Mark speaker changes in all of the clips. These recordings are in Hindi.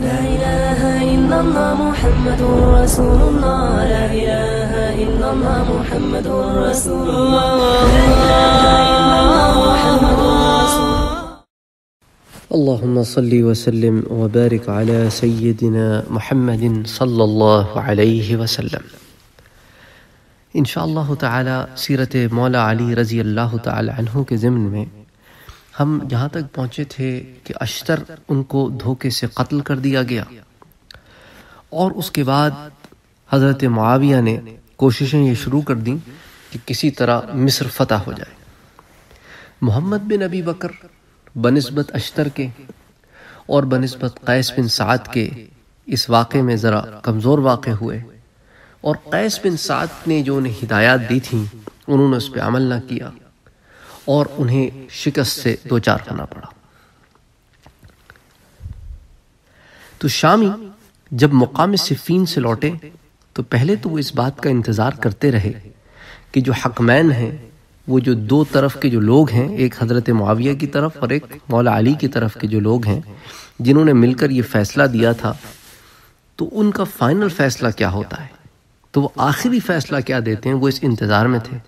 Speaker 1: لا إله إلا الله محمد رسول الله لا إله إلا الله محمد رسول الله لا إله إلا الله محمد رسول اللهم صل وسلم وبارك على سيدنا محمد صلى الله عليه وسلم ان इन ताला सीरत मौला अली रज़ी अल्लाह ताल के ज़िम्न में हम यहाँ तक पहुँचे थे कि अश्तर उनको धोखे से कत्ल कर दिया गया और उसके बाद हज़रत माविया ने कोशिशें ये शुरू कर दी कि किसी तरह मिस्र फतह हो जाए मोहम्मद बिन अबी बकर बनस्बत अश्तर के और बनस्बत कैस बिन साद के इस वाक़े में ज़रा कमज़ोर वाक़ हुए और कैस बिन साद ने जो उन्हें हिदायत दी थी उन्होंने उस पर अमल ना किया और उन्हें शिकस्त से दो चार होना पड़ा तो शामी जब मुकाम सिफीन से लौटे तो पहले तो वो इस बात का इंतज़ार करते रहे कि जो हकमैन हैं वो जो दो तरफ के जो लोग हैं एक हज़रत मुआविया की तरफ और एक मौला अली की तरफ के जो लोग हैं जिन्होंने मिलकर ये फ़ैसला दिया था तो उनका फाइनल फ़ैसला क्या होता है तो वो आखिरी फ़ैसला क्या देते हैं वो इस इंतज़ार में थे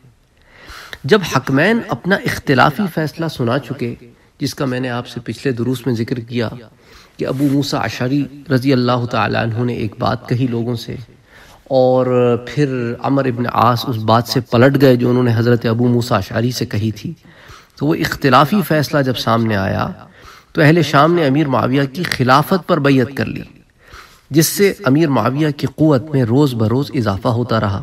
Speaker 1: जब हकमैन अपना इख्तलाफी फैसला सुना चुके जिसका मैंने आपसे पिछले दुरूस में जिक्र किया कि अबू मूसा अशारी रज़ी अल्लाह तु ने एक बात कही लोगों से और फिर अमर इबन आस उस बात से पलट गए जो उन्होंने हज़रत अबू मूसा अशारी से कही थी तो वो इख्तलाफी फ़ैसला जब सामने आया तो अहल शाम ने अमीर माविया की खिलाफत पर बैत कर ली जिससे अमीर माविया की क़वत में रोज़ बरोज़ इजाफा होता रहा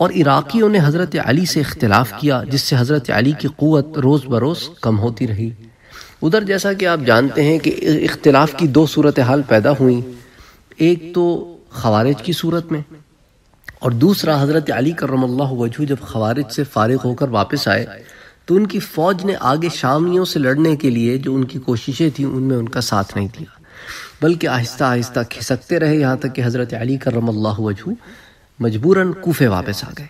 Speaker 1: और इराक़ियों ने हज़रत अली से इख्तलाफ किया जिससे हज़रत अली की क़वत रोज़ बरोज़ कम होती रही उधर जैसा कि आप जानते हैं कि इख्तलाफ की दो सूरत हाल पैदा हुई एक तो खवारज की सूरत में और दूसरा हज़रत अली करम वजू जब खवारज से फारग होकर वापस आए तो उनकी फ़ौज ने आगे शामियों से लड़ने के लिए जो उनकी कोशिशें थीं उनमें उनका साथ नहीं दिया बल्कि आहिस्ता आहिस्ता खिसकते रहे यहाँ तक कि हज़रत अली करम वजू मजबूरन कोफे वापस आ गए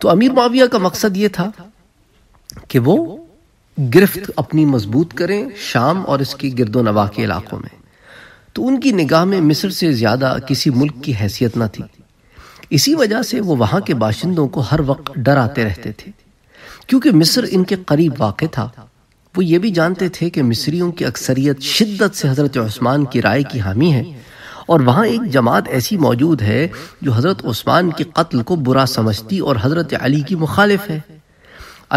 Speaker 1: तो अमीर माविया का मकसद ये था कि वो गिरफ्त अपनी मजबूत करें शाम और इसकी गिरदो नवा के इलाकों में तो उनकी निगाह में मिस्र से ज़्यादा किसी मुल्क की हैसियत न थी इसी वजह से वो वहाँ के बाशिंदों को हर वक्त डराते रहते थे क्योंकि मिस्र इनके करीब वाक़ था वो ये भी जानते थे कि मिस्रियों की अक्सरियत शिद्दत से हज़रत उस्मान की राय की हामी है और वहाँ एक जमात ऐसी मौजूद है जो हज़रत ओस्मान के कत्ल को बुरा समझती और हज़रत अली की मुखालिफ है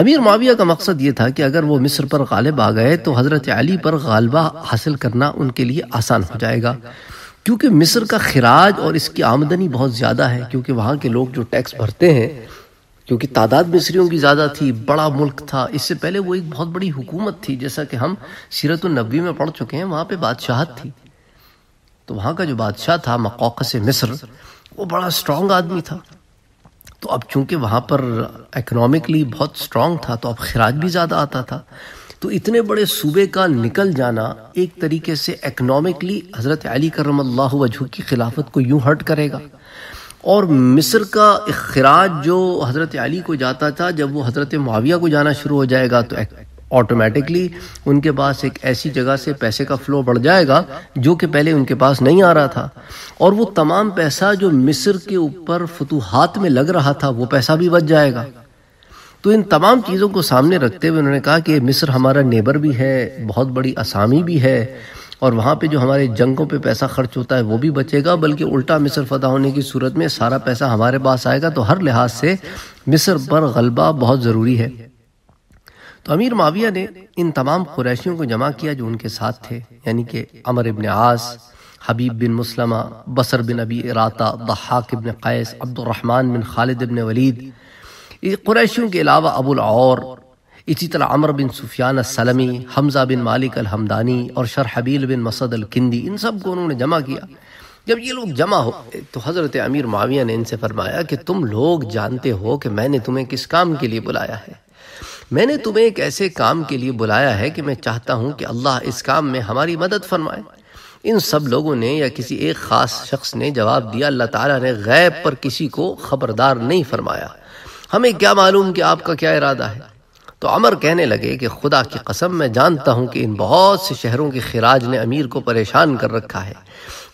Speaker 1: अमीर माविया का मकसद ये था कि अगर वो मिस्र पर गालिब आ गए तो हज़रत अली पर गालबा हासिल करना उनके लिए आसान हो जाएगा क्योंकि मिस्र का खराज और इसकी आमदनी बहुत ज़्यादा है क्योंकि वहाँ के लोग जो टैक्स भरते हैं क्योंकि तादाद मिस्रियों की ज़्यादा थी बड़ा मुल्क था इससे पहले वो एक बहुत बड़ी हुकूमत थी जैसा कि हम सीरत नबी में पढ़ चुके हैं वहाँ पे बादशाहत थी तो वहाँ का जो बादशाह था मकौक से मिस्र वो बड़ा स्ट्रांग आदमी था तो अब चूंकि वहाँ पर इकोनॉमिकली बहुत स्ट्रांग था तो अब खराज भी ज़्यादा आता था तो इतने बड़े सूबे का निकल जाना एक तरीके से इकोनॉमिकली हज़रत अली करम वजह की खिलाफत को यूँ हर्ट करेगा और मिस्र का खराज जो हज़रत अली को जाता था जब वो हज़रत माविया को जाना शुरू हो जाएगा तो ऑटोमेटिकली उनके पास एक ऐसी जगह से पैसे का फ्लो बढ़ जाएगा जो कि पहले उनके पास नहीं आ रहा था और वो तमाम पैसा जो मिस्र के ऊपर फतूहत में लग रहा था वो पैसा भी बच जाएगा तो इन तमाम चीज़ों को सामने रखते हुए उन्होंने कहा कि मिस्र हमारा नेबर भी है बहुत बड़ी आसामी भी है और वहाँ पे जो हमारे जंगों पे पैसा खर्च होता है वो भी बचेगा बल्कि उल्टा मिस्र फतह होने की सूरत में सारा पैसा हमारे पास आएगा तो हर लिहाज से मिस्र पर गलबा बहुत ज़रूरी है तो अमीर माविया ने इन तमाम कुरैशियों को जमा किया जो उनके साथ थे यानी कि अमर इबन आस हबीब बिन मुसलमा बसर बिन अबी इराता दहाक इबन कैस अब्दुलरहमान बिन खालिद इबन वलीद कुरैशियों के अलावा अबुल और इसी तरह अमर बिन सुफियान सलमी हमजा बिन मालिक अल हमदानी और शरहबील बिन मसद अल किंदी इन सब को उन्होंने जमा किया जब ये लोग जमा हो तो हज़रत अमीर माविया ने इनसे फरमाया कि तुम लोग जानते हो कि मैंने तुम्हें किस काम के लिए बुलाया है मैंने तुम्हें एक ऐसे काम के लिए बुलाया है कि मैं चाहता हूँ कि अल्लाह इस काम में हमारी मदद फरमाए इन सब लोगों ने या किसी एक ख़ास शख्स ने जवाब दिया अल्लाह ताला ने गैब पर किसी को खबरदार नहीं फरमाया हमें क्या मालूम कि आपका क्या इरादा है तो अमर कहने लगे कि खुदा की कसम मैं जानता हूँ कि इन बहुत से शहरों के खराज ने अमीर को परेशान कर रखा है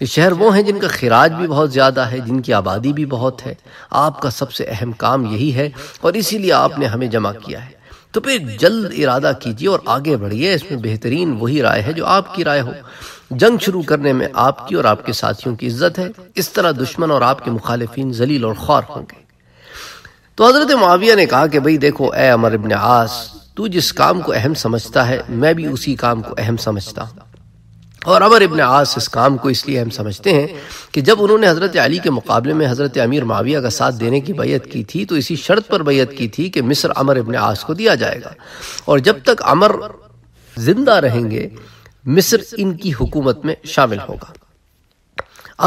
Speaker 1: ये शहर वो हैं जिनका खराज भी बहुत ज़्यादा है जिनकी आबादी भी बहुत है आपका सबसे अहम काम यही है और इसीलिए आपने हमें जमा किया है तो फिर जल्द इरादा कीजिए और आगे बढ़िए इसमें बेहतरीन वही राय है जो आपकी राय हो जंग शुरू करने में आपकी और आपके साथियों की इज्जत है इस तरह दुश्मन और आपके मुखालिफिन जलील और ख्वार होंगे तो हजरत माविया ने कहा कि भाई देखो ए अमर इबन आस तू जिस काम को अहम समझता है मैं भी उसी काम को अहम समझता हूँ और अमर इबन आस इस काम को इसलिए हम समझते हैं कि जब उन्होंने हज़रत अली के मुकाबले में हज़रत अमीर माविया का साथ देने की बैत की थी तो इसी शर्त पर बैत की थी कि मिस्र अमर इबन आस को दिया जाएगा और जब तक अमर जिंदा रहेंगे मिस्र इनकी हुकूमत में शामिल होगा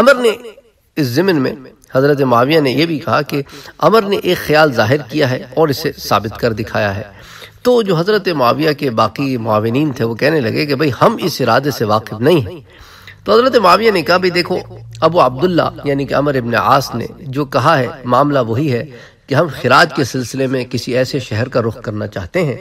Speaker 1: अमर ने इस जमिन में हज़रत माविया ने यह भी कहा कि अमर ने एक ख्याल जाहिर किया है और इसे साबित कर दिखाया है तो जो हज़रत माविया के बाकी माविन थे वो कहने लगे कि भाई हम इस इरादे से वाकिफ नहीं हैं तो हज़रत माविया ने कहा भाई देखो अबू अब्दुल्ला यानी कि अमर इबन आस ने जो कहा है मामला वही है कि हम खराज के सिलसिले में किसी ऐसे शहर का रुख करना चाहते हैं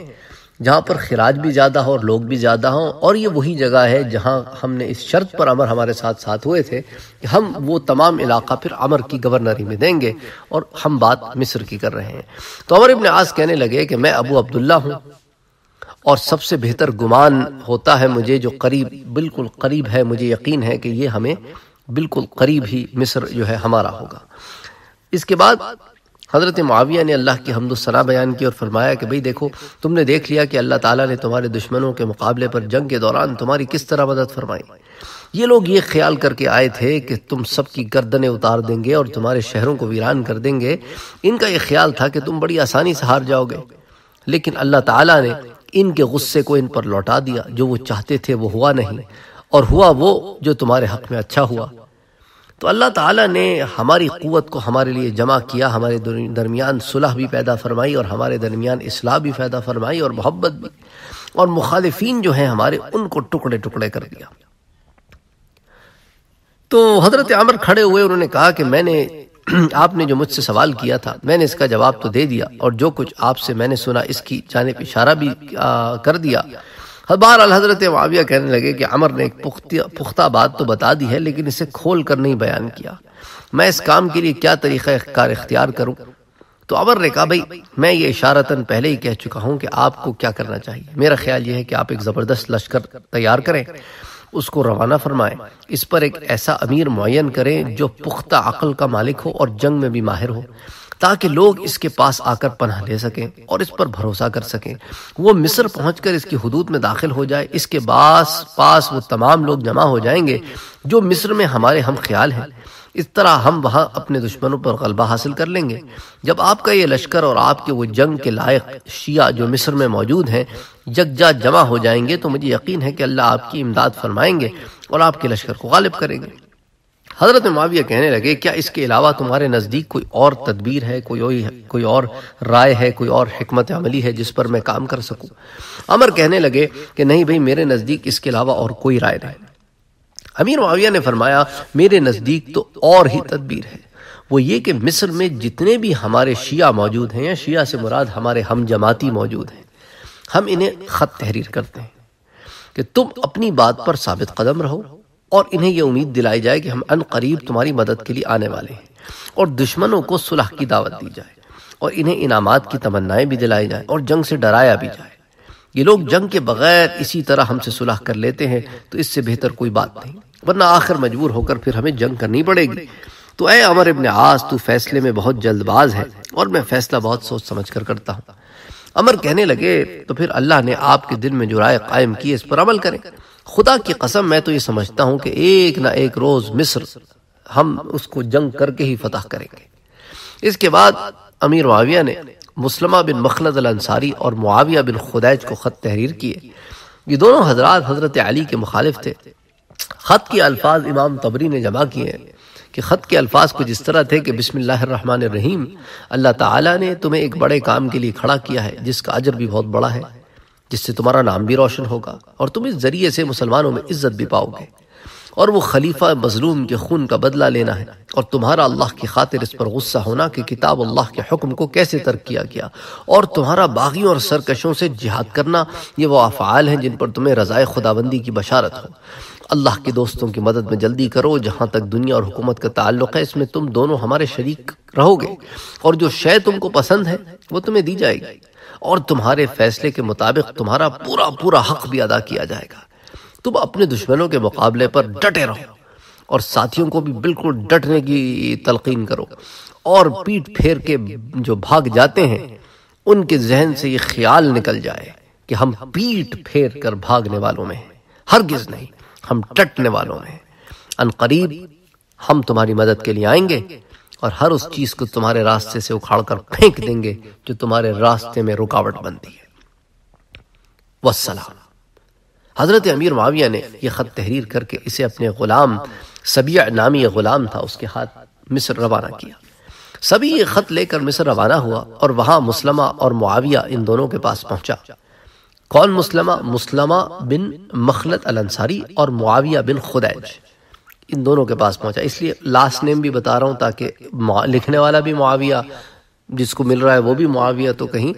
Speaker 1: जहाँ पर खराज भी ज़्यादा हो और लोग भी ज़्यादा हों और ये वही जगह है जहाँ हमने इस शर्त पर अमर हमारे साथ साथ हुए थे कि हम वो तमाम इलाका फिर अमर की गवर्नरी में देंगे और हम बात मिस्र की कर रहे हैं तो अमर इबन आज कहने लगे कि मैं अबू अब्दुल्ला हूँ और सबसे बेहतर गुमान होता है मुझे जो करीब बिल्कुल करीब है मुझे यकीन है कि ये हमें बिल्कुल करीब ही मिस्र जो है हमारा होगा इसके बाद हज़रत माविया ने अल्लाह की हमदोसना बयान की और फरमाया कि भाई देखो तुमने देख लिया कि अल्लाह ताला ने तुम्हारे दुश्मनों के मुकाबले पर जंग के दौरान तुम्हारी किस तरह मदद फरमाई ये लोग ये ख्याल करके आए थे कि तुम सबकी गर्दनें उतार देंगे और तुम्हारे शहरों को वीरान कर देंगे इनका यह ख्याल था कि तुम बड़ी आसानी से हार जाओगे लेकिन अल्लाह ताला ने इनके गुस्से को इन पर लौटा दिया जो वो चाहते थे वो हुआ नहीं और हुआ वो जो तुम्हारे हक में अच्छा हुआ तो अल्लाह ताला ने हमारी क़वत को हमारे लिए जमा किया हमारे दरमियान सुलह भी पैदा फरमाई और हमारे दरमियान इसलाह भी पैदा फरमाई और मोहब्बत भी और मुखालफी जो हैं हमारे उनको टुकड़े टुकड़े कर दिया तो हज़रत अमर खड़े हुए उन्होंने कहा कि मैंने आपने जो मुझसे सवाल किया था मैंने इसका जवाब तो दे दिया और जो कुछ आपसे मैंने सुना इसकी जानब इशारा भी आ, कर दिया बहरहाल हजरत माविया कहने लगे कि अमर ने एक पुख्ता बात तो बता दी है लेकिन इसे खोल कर नहीं बयान किया मैं इस काम के लिए क्या तरीक़ा कार इख्तियार करूँ तो अमर ने कहा भाई मैं ये इशारतन पहले ही कह चुका हूँ कि आपको क्या करना चाहिए मेरा ख्याल ये है कि आप एक ज़बरदस्त लश्कर तैयार करें उसको रवाना फरमाएं इस पर एक ऐसा अमीर मुन करें जो पुख्ता अकल का मालिक हो और जंग में भी माहिर हो ताकि लोग इसके पास आकर पनाह ले सकें और इस पर भरोसा कर सकें वो मिस्र पहुंचकर इसकी हदूद में दाखिल हो जाए इसके पास पास वो तमाम लोग जमा हो जाएंगे जो मिस्र में हमारे हम ख्याल हैं इस तरह हम वहाँ अपने दुश्मनों पर गलबा हासिल कर लेंगे जब आपका ये लश्कर और आपके वो जंग के लायक शिया जो मिस्र में मौजूद हैं जगजा जमा हो जाएंगे तो मुझे यकीन है कि अल्लाह आपकी इमदाद फरमाएंगे और आपके लश्कर को गालिब करेंगे हजरत माविया कहने लगे क्या इसके अलावा तुम्हारे नज़दीक कोई और तदबीर है कोई और कोई और राय है कोई और हमत अमली है जिस पर मैं काम कर सकूं अमर कहने लगे कि नहीं भाई मेरे नज़दीक इसके अलावा और कोई राय नहीं अमीर माविया ने फरमाया मेरे नज़दीक तो और ही तदबीर है वो ये कि मिस्र में जितने भी हमारे शिया मौजूद हैं या शिया से मुराद हमारे हम जमाती मौजूद हैं हम इन्हें ख़त तहरीर करते हैं कि तुम अपनी बात पर साबित कदम रहो और इन्हें यह उम्मीद दिलाई जाए कि हम अन करीब तुम्हारी मदद के लिए आने वाले हैं और दुश्मनों को सुलह की दावत दी जाए और इन्हें इनामात की तमन्नाएं भी दिलाई जाए और जंग से डराया भी जाए ये लोग जंग के बगैर इसी तरह हमसे सुलह कर लेते हैं तो इससे बेहतर कोई बात नहीं वरना आखिर मजबूर होकर फिर हमें जंग करनी पड़ेगी तो अय अमर इबन आस तू फैसले में बहुत जल्दबाज है और मैं फैसला बहुत सोच समझ कर करता हूँ अमर कहने लगे तो फिर अल्लाह ने आपके दिल में जो राय कायम की इस पर अमल करें खुदा की कसम मैं तो ये समझता हूँ कि एक ना एक रोज़ मिस्र हम उसको जंग करके ही फतह करेंगे इसके बाद अमीर माविया ने मुसलमा बिन मखलद अंसारी और मुआविया बिन खुदैज को ख़त तहरीर किए ये दोनों हजरात हज़रत अली के मुखालिफ थे ख़त के अल्फाज इमाम तबरी ने जमा किए कि ख़त के अल्फाज कुछ इस तरह थे कि रहीम अल्लाह ताला ने तुम्हें एक बड़े काम के लिए खड़ा किया है जिसका अजर भी बहुत बड़ा है जिससे तुम्हारा नाम भी रोशन होगा और तुम इस जरिए से मुसलमानों में इज्जत भी पाओगे और वो खलीफा मजलूम के खून का बदला लेना है और तुम्हारा अल्लाह की खातिर इस पर गुस्सा होना कि किताब अल्लाह के हुक्म को कैसे तर्क किया गया और तुम्हारा बागियों और सरकशों से जिहाद करना ये वो अफ़ाल हैं जिन पर तुम्हें रज़ाए खुदाबंदी की बशारत हो अल्लाह के दोस्तों की मदद में जल्दी करो जहाँ तक दुनिया और हुकूमत का ताल्लुक है इसमें तुम दोनों हमारे शरीक रहोगे और जो शय तुमको पसंद है वो तुम्हें दी जाएगी और तुम्हारे फैसले के मुताबिक तुम्हारा पूरा पूरा हक भी अदा किया जाएगा तुम अपने दुश्मनों के मुकाबले पर डटे रहो और साथियों को भी बिल्कुल डटने की तलकीन करो और पीठ फेर के जो भाग जाते हैं उनके जहन से ये ख्याल निकल जाए कि हम पीठ फेर कर भागने वालों में हर गिज नहीं हम डटने वालों में अनकरीब हम तुम्हारी मदद के लिए आएंगे और हर उस चीज को तुम्हारे रास्ते से उखाड़कर फेंक देंगे जो तुम्हारे रास्ते में रुकावट बनती है वसलाम हजरत अमीर माविया ने यह खत तहरीर करके इसे अपने गुलाम सबिया नामी गुलाम था उसके हाथ मिस्र रवाना किया सभी ये खत लेकर मिस्र रवाना हुआ और वहां मुसलमा और मुआविया इन दोनों के पास पहुंचा कौन मुसलमा मुसलमा बिन मखलत अलंसारी और मुआविया बिन खुदैज इन दोनों के पास पहुंचा इसलिए लास्ट नेम भी बता रहा हूँ ताकि लिखने वाला भी मुआविया जिसको मिल रहा है वो भी मुआविया तो कहीं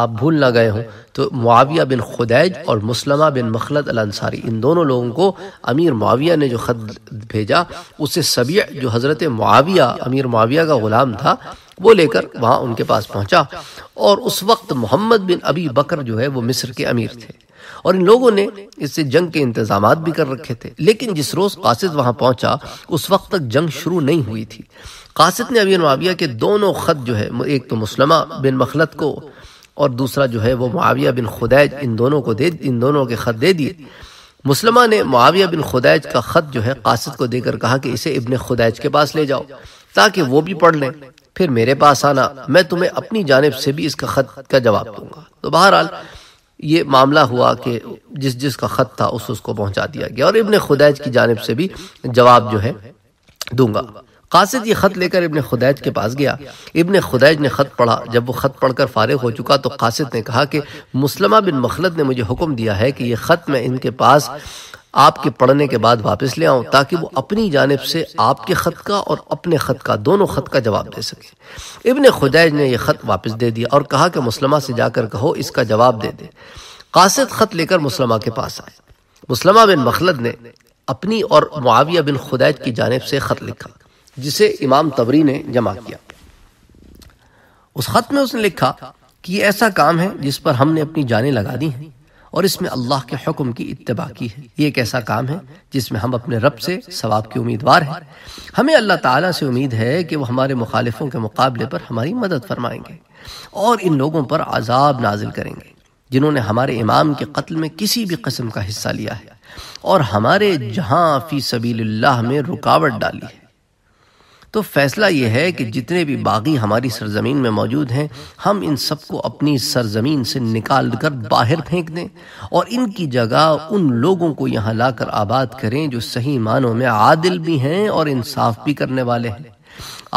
Speaker 1: आप भूल ना गए हों तो मुआविया बिन खुदैज और मुसलमा बिन मखलत अल अंसारी इन दोनों लोगों को अमीर मुआविया ने जो ख़त भेजा उसे सभी जो हज़रत मुआविया अमीर मुआविया का ग़ुलाम था वो लेकर वहाँ उनके पास पहुँचा और उस वक्त मोहम्मद बिन अबी बकर जो है वो मिस्र के अमीर थे और इन लोगों ने इससे जंग के इंतजाम भी कर रखे थे लेकिन जिस रोज कासिद वहां पहुंचा उस वक्त तक जंग शुरू नहीं हुई थी कासिद ने अमीर माविया के दोनों खत जो है एक तो मुसलमा बिन मखलत को और दूसरा जो है वो माविया बिन खुदैज इन दोनों को दे इन दोनों के खत दे दिए मुसलमा ने माविया बिन खुदैज का खत जो है कासिद को देकर कहा कि इसे इबन खुदैज के पास ले जाओ ताकि वो भी पढ़ लें फिर मेरे पास आना मैं तुम्हें अपनी जानब से भी इसका खत का जवाब दूंगा तो बहरहाल ये मामला हुआ कि जिस जिस का ख़त था उस उसको पहुंचा दिया गया और इबन खुदैज की जानब से भी जवाब जो है दूंगा कासिद ये ख़त लेकर इबन खुदैज के पास गया इब्ने खुदैज ने ख़त पढ़ा जब वो ख़त पढ़कर फारिग हो चुका तो कासिद ने कहा कि मुसलमा बिन मखलत ने मुझे हुक्म दिया है कि ये ख़त मैं इनके पास आपके पढ़ने के बाद वापस ले आऊं ताकि वो अपनी जानब से आपके ख़त का और अपने ख़त का दोनों ख़त का जवाब दे सके इबन खुदैज ने यह ख़त वापस दे दिया और कहा कि मुसलमा से जाकर कहो इसका जवाब दे दे कासिद ख़त लेकर मुसलमा के पास आए मुसलमा बिन मखलद ने अपनी और मुआविया बिन खुदैज की जानब से ख़त लिखा जिसे इमाम तबरी ने जमा किया उस ख़त में उसने लिखा कि ऐसा काम है जिस पर हमने अपनी जाने लगा दी हैं और इसमें अल्लाह के हुक्म की इत्तबा की है ये एक ऐसा काम है जिसमें हम अपने रब से सवाब के उम्मीदवार हैं हमें अल्लाह ताला से उम्मीद है कि वो हमारे मुखालिफों के मुकाबले पर हमारी मदद फरमाएंगे और इन लोगों पर आज़ाब नाजिल करेंगे जिन्होंने हमारे इमाम के कत्ल में किसी भी कस्म का हिस्सा लिया है और हमारे जहाँ फ़ी सबील्ला में रुकावट डाली है तो फैसला यह है कि जितने भी बागी हमारी सरजमीन में मौजूद हैं हम इन सबको अपनी सरजमीन से निकाल कर बाहर फेंक दें और इनकी जगह उन लोगों को यहाँ लाकर आबाद करें जो सही मानों में आदिल भी हैं और इंसाफ भी करने वाले हैं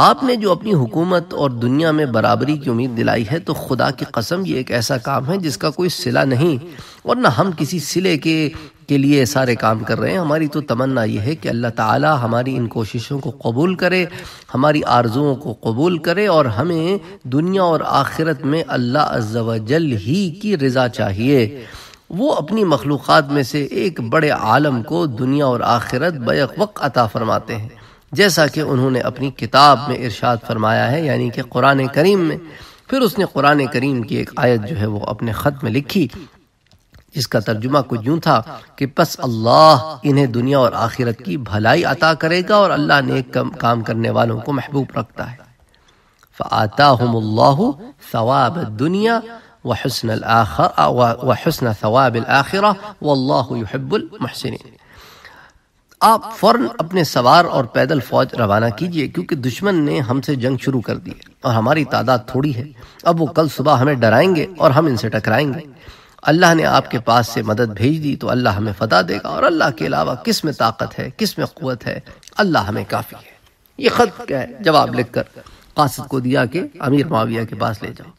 Speaker 1: आपने जो अपनी हुकूमत और दुनिया में बराबरी की उम्मीद दिलाई है तो खुदा की कसम ये एक ऐसा काम है जिसका कोई सिला नहीं और ना हम किसी सिले के के लिए सारे काम कर रहे हैं हमारी तो तमन्ना ये है कि अल्लाह ताला हमारी इन कोशिशों को कबूल करे हमारी आरजुओं को कबूल करे और हमें दुनिया और आखिरत में अल्लाह अज्जवजल ही की रज़ा चाहिए वो अपनी मखलूक़ात में से एक बड़े आलम को दुनिया और आखिरत बैक अता फ़रमाते हैं जैसा कि उन्होंने अपनी किताब में इर्शाद फरमाया है यानी कि कुरान करीम में फिर उसने कुरान करीम की एक आयत जो है वो अपने ख़त में लिखी जिसका तर्जुमा कुछ यूं था कि बस अल्लाह इन्हें दुनिया और आखिरत की भलाई अता करेगा और अल्लाह ने काम करने वालों को महबूब रखता है दुनिया आखिर आप फ़ौरन अपने सवार और पैदल फौज रवाना कीजिए क्योंकि दुश्मन ने हमसे जंग शुरू कर दी है और हमारी तादाद थोड़ी है अब वो कल सुबह हमें डराएंगे और हम इनसे टकराएंगे अल्लाह ने आपके पास से मदद भेज दी तो अल्लाह हमें फतह देगा और अल्लाह के अलावा किस में ताकत है किस में क़वत है अल्लाह हमें काफ़ी है ये ख़त क्या है जवाब लिख कर कासद को दिया कि अमीर माविया के पास ले जाओ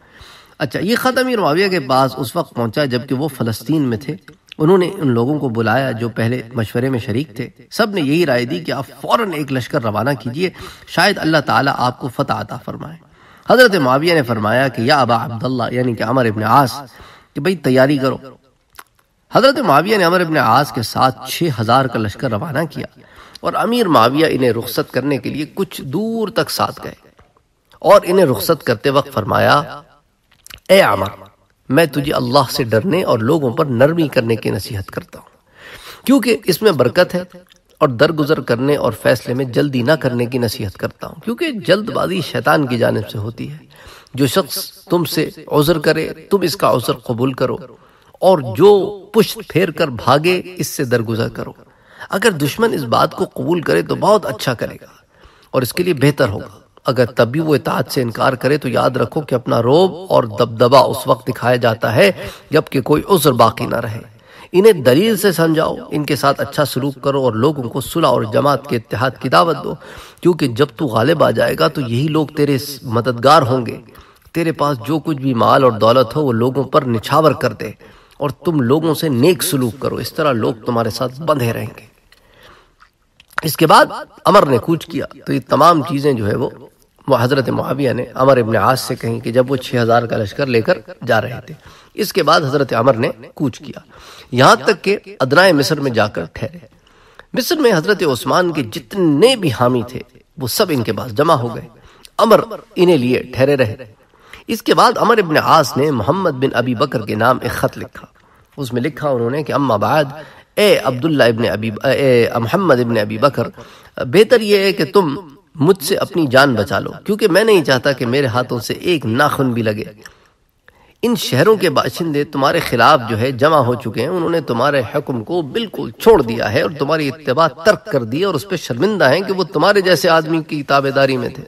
Speaker 1: अच्छा ये ख़त अमीर माविया के पास उस वक्त पहुंचा जबकि वो फ़लस्तीन में थे उन्होंने उन लोगों को बुलाया जो पहले मशवरे में शरीक थे सब ने यही राय दी कि आप फ़ौर एक लश्कर रवाना कीजिए शायद अल्लाह ताला आपको फ़तह आता फरमाए हज़रत माविया ने फरमाया कि या अबा अब्दुल्ला यानी कि अमर इबन आस कि भाई तैयारी करो हजरत माविया ने अमर इबन आज के साथ छह हज़ार का लश्कर रवाना किया और अमीर माविया इन्हें रुख्सत करने के लिए कुछ दूर तक साथ गए और इन्हें रुख्सत करते वक्त फरमाया ए आमर मैं तुझे अल्लाह से डरने और लोगों पर नरमी करने की नसीहत करता हूँ क्योंकि इसमें बरकत है और दरगुजर करने और फैसले में जल्दी ना करने की नसीहत करता हूँ क्योंकि जल्दबाजी शैतान की जानब से होती है जो शख्स तुमसे उज़र करे तुम इसका उज़र कबूल करो और जो पुश्त फेर कर भागे इससे दरगुजर करो अगर दुश्मन इस बात को कबूल करे तो बहुत अच्छा करेगा और इसके लिए बेहतर होगा अगर तभी वो इतात से इनकार करे तो याद रखो कि अपना रोब और दबदबा उस वक्त दिखाया जाता है जबकि कोई उज्र बाकी ना रहे इन्हें दलील से समझाओ इनके साथ अच्छा सलूक करो और लोगों को सुलह और जमात के इतिहाद की दावत दो क्योंकि जब तू गालिब आ जाएगा तो यही लोग तेरे मददगार होंगे तेरे पास जो कुछ भी माल और दौलत हो वो लोगों पर निछावर कर दे और तुम लोगों से नेक सलूक करो इस तरह लोग तुम्हारे साथ बंधे रहेंगे इसके बाद अमर ने कूच किया तो ये तमाम चीज़ें जो है वो हज़रत मुआविया ने अमर इबन आज से कहीं कि जब वो छः हज़ार का लश्कर लेकर जा रहे थे इसके बाद हज़रत अमर ने कूच किया यहाँ तक कि अदनाए मिस्र में जाकर ठहरे मिस्र में हज़रत ओस्मान के जितने भी हामी थे वो सब इनके पास जमा हो गए अमर इन्हें लिए ठहरे रहे इसके बाद अमर इबन आस ने मोहम्मद बिन अबी बकर के नाम एक ख़त लिखा उसमें लिखा उन्होंने कि अम्माबाद ए अब्दुल्ला इबन अबी ए मोहम्मद इबन अबी बकर बेहतर यह है कि तुम मुझसे अपनी जान बचा लो क्योंकि मैं नहीं चाहता कि मेरे हाथों से एक नाखून भी लगे इन शहरों के बाशिंदे तुम्हारे खिलाफ जो है जमा हो चुके हैं उन्होंने तुम्हारे हुक्म को बिल्कुल छोड़ दिया है और तुम्हारी इतबा तर्क कर दी और उस पर शर्मिंदा है कि वो तुम्हारे जैसे आदमी की ताबेदारी में थे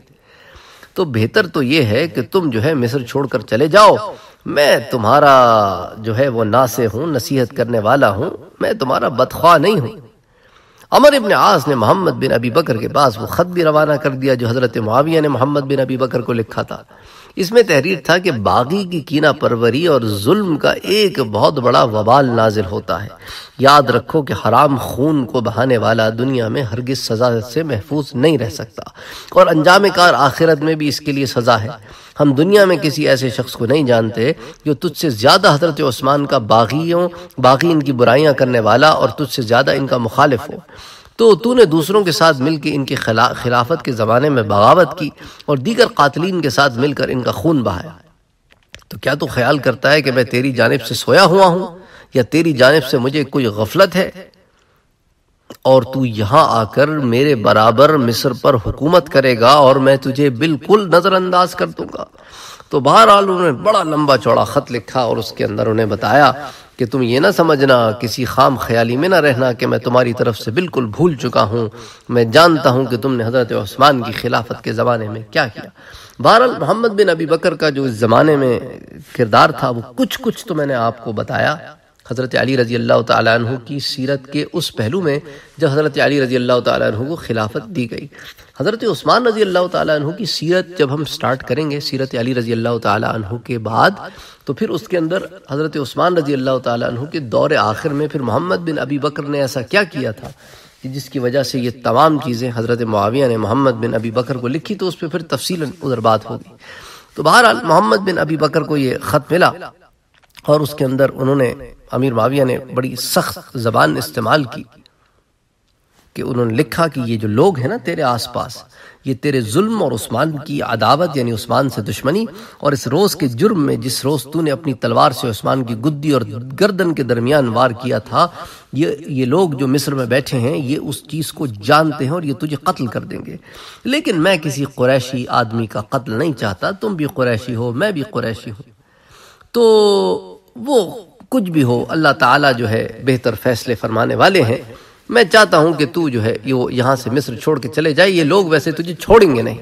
Speaker 1: तो बेहतर तो ये है कि तुम जो है मिस्र छोड़कर चले जाओ मैं तुम्हारा जो है वो नासे हूँ नसीहत करने वाला हूँ मैं तुम्हारा बदख्वा नहीं हूँ अमर इबन आस ने मोहम्मद बिन अबी बकर के पास वो ख़त भी रवाना कर दिया जो हज़रत माविया ने मोहम्मद बिन अबी बकर को लिखा था इसमें तहरीर था कि बागी की कीना परवरी और जुल्म का एक बहुत बड़ा वबाल नाजिल होता है याद रखो कि हराम खून को बहाने वाला दुनिया में हरगिज सज़ा से महफूज नहीं रह सकता और अंजाम कार आखिरत में भी इसके लिए सज़ा है हम दुनिया में किसी ऐसे शख्स को नहीं जानते जो तुझसे ज़्यादा हजरत ओस्मान का बागियों बागी इनकी बुराइयाँ करने वाला और तुझसे ज़्यादा इनका मुखालिफ हो तो तूने दूसरों के साथ मिलकर इनकी खिला, खिलाफत के ज़माने में बगावत की और दीगर कातलीन के साथ मिलकर इनका खून बहाया तो क्या तू ख्याल करता है कि मैं तेरी जानब से सोया हुआ हूँ या तेरी जानब से मुझे कोई गफलत है और तू यहाँ आकर मेरे बराबर मिस्र पर हुकूमत करेगा और मैं तुझे बिल्कुल नज़रअंदाज कर दूंगा तो बहरहाल उन्होंने बड़ा लंबा चौड़ा ख़त लिखा और उसके अंदर उन्हें बताया कि तुम ये ना समझना किसी खाम ख्याली में ना रहना कि मैं तुम्हारी तरफ से बिल्कुल भूल चुका हूँ मैं जानता हूँ कि तुमने हज़रत ओस्मान की खिलाफत के ज़माने में क्या किया बहरहाल मोहम्मद बिन अबी बकर का जो इस ज़माने में किरदार था वो कुछ कुछ तो मैंने आपको बताया हज़रत अली रज़ी अल्लाह तु की सीरत के उस पहलू में जब हज़रत अली रज़ी अल्लाह तु को खिलाफत दी गई हज़रत ऊस्मान रज़ी अल्लाह तु की सीरत जब हम स्टार्ट करेंगे सीरत अली रज़ी अल्लाह तु के बाद तो फिर उसके अंदर हज़रत ऊस्मान रज़ी अल्लाह तु के दौर आखिर में फिर मोहम्मद बिन अबी बकर ने ऐसा क्या किया था कि जिसकी वजह से ये तमाम चीज़ें हज़रत माविया ने मोहम्मद बिन अबी बकर को लिखी तो उस पर फिर तफसी उधर बात होगी तो बहरहाल मोहम्मद बिन अबी बकर को ये ख़त मिला और उसके अंदर उन्होंने अमीर माविया ने बड़ी सख्त जबान इस्तेमाल की कि उन्होंने लिखा कि ये जो लोग हैं ना तेरे आसपास ये तेरे जुल्म और उस्मान की अदावत यानी उस्मान से दुश्मनी और इस रोज़ के जुर्म में जिस रोज़ तूने अपनी तलवार से उस्मान की गुद्दी और गर्दन के दरमियान वार किया था ये ये लोग जो मिस्र में बैठे हैं ये उस चीज़ को जानते हैं और ये तुझे कत्ल कर देंगे लेकिन मैं किसी कुरैशी आदमी का कत्ल नहीं चाहता तुम भी कुरैशी हो मैं भी कुरैशी हूँ तो वो कुछ भी हो अल्लाह ताला जो है बेहतर फैसले फरमाने वाले हैं मैं चाहता हूं कि तू जो है ये यहां यहाँ से मिस्र छोड़ के चले जाए ये लोग वैसे तुझे छोड़ेंगे नहीं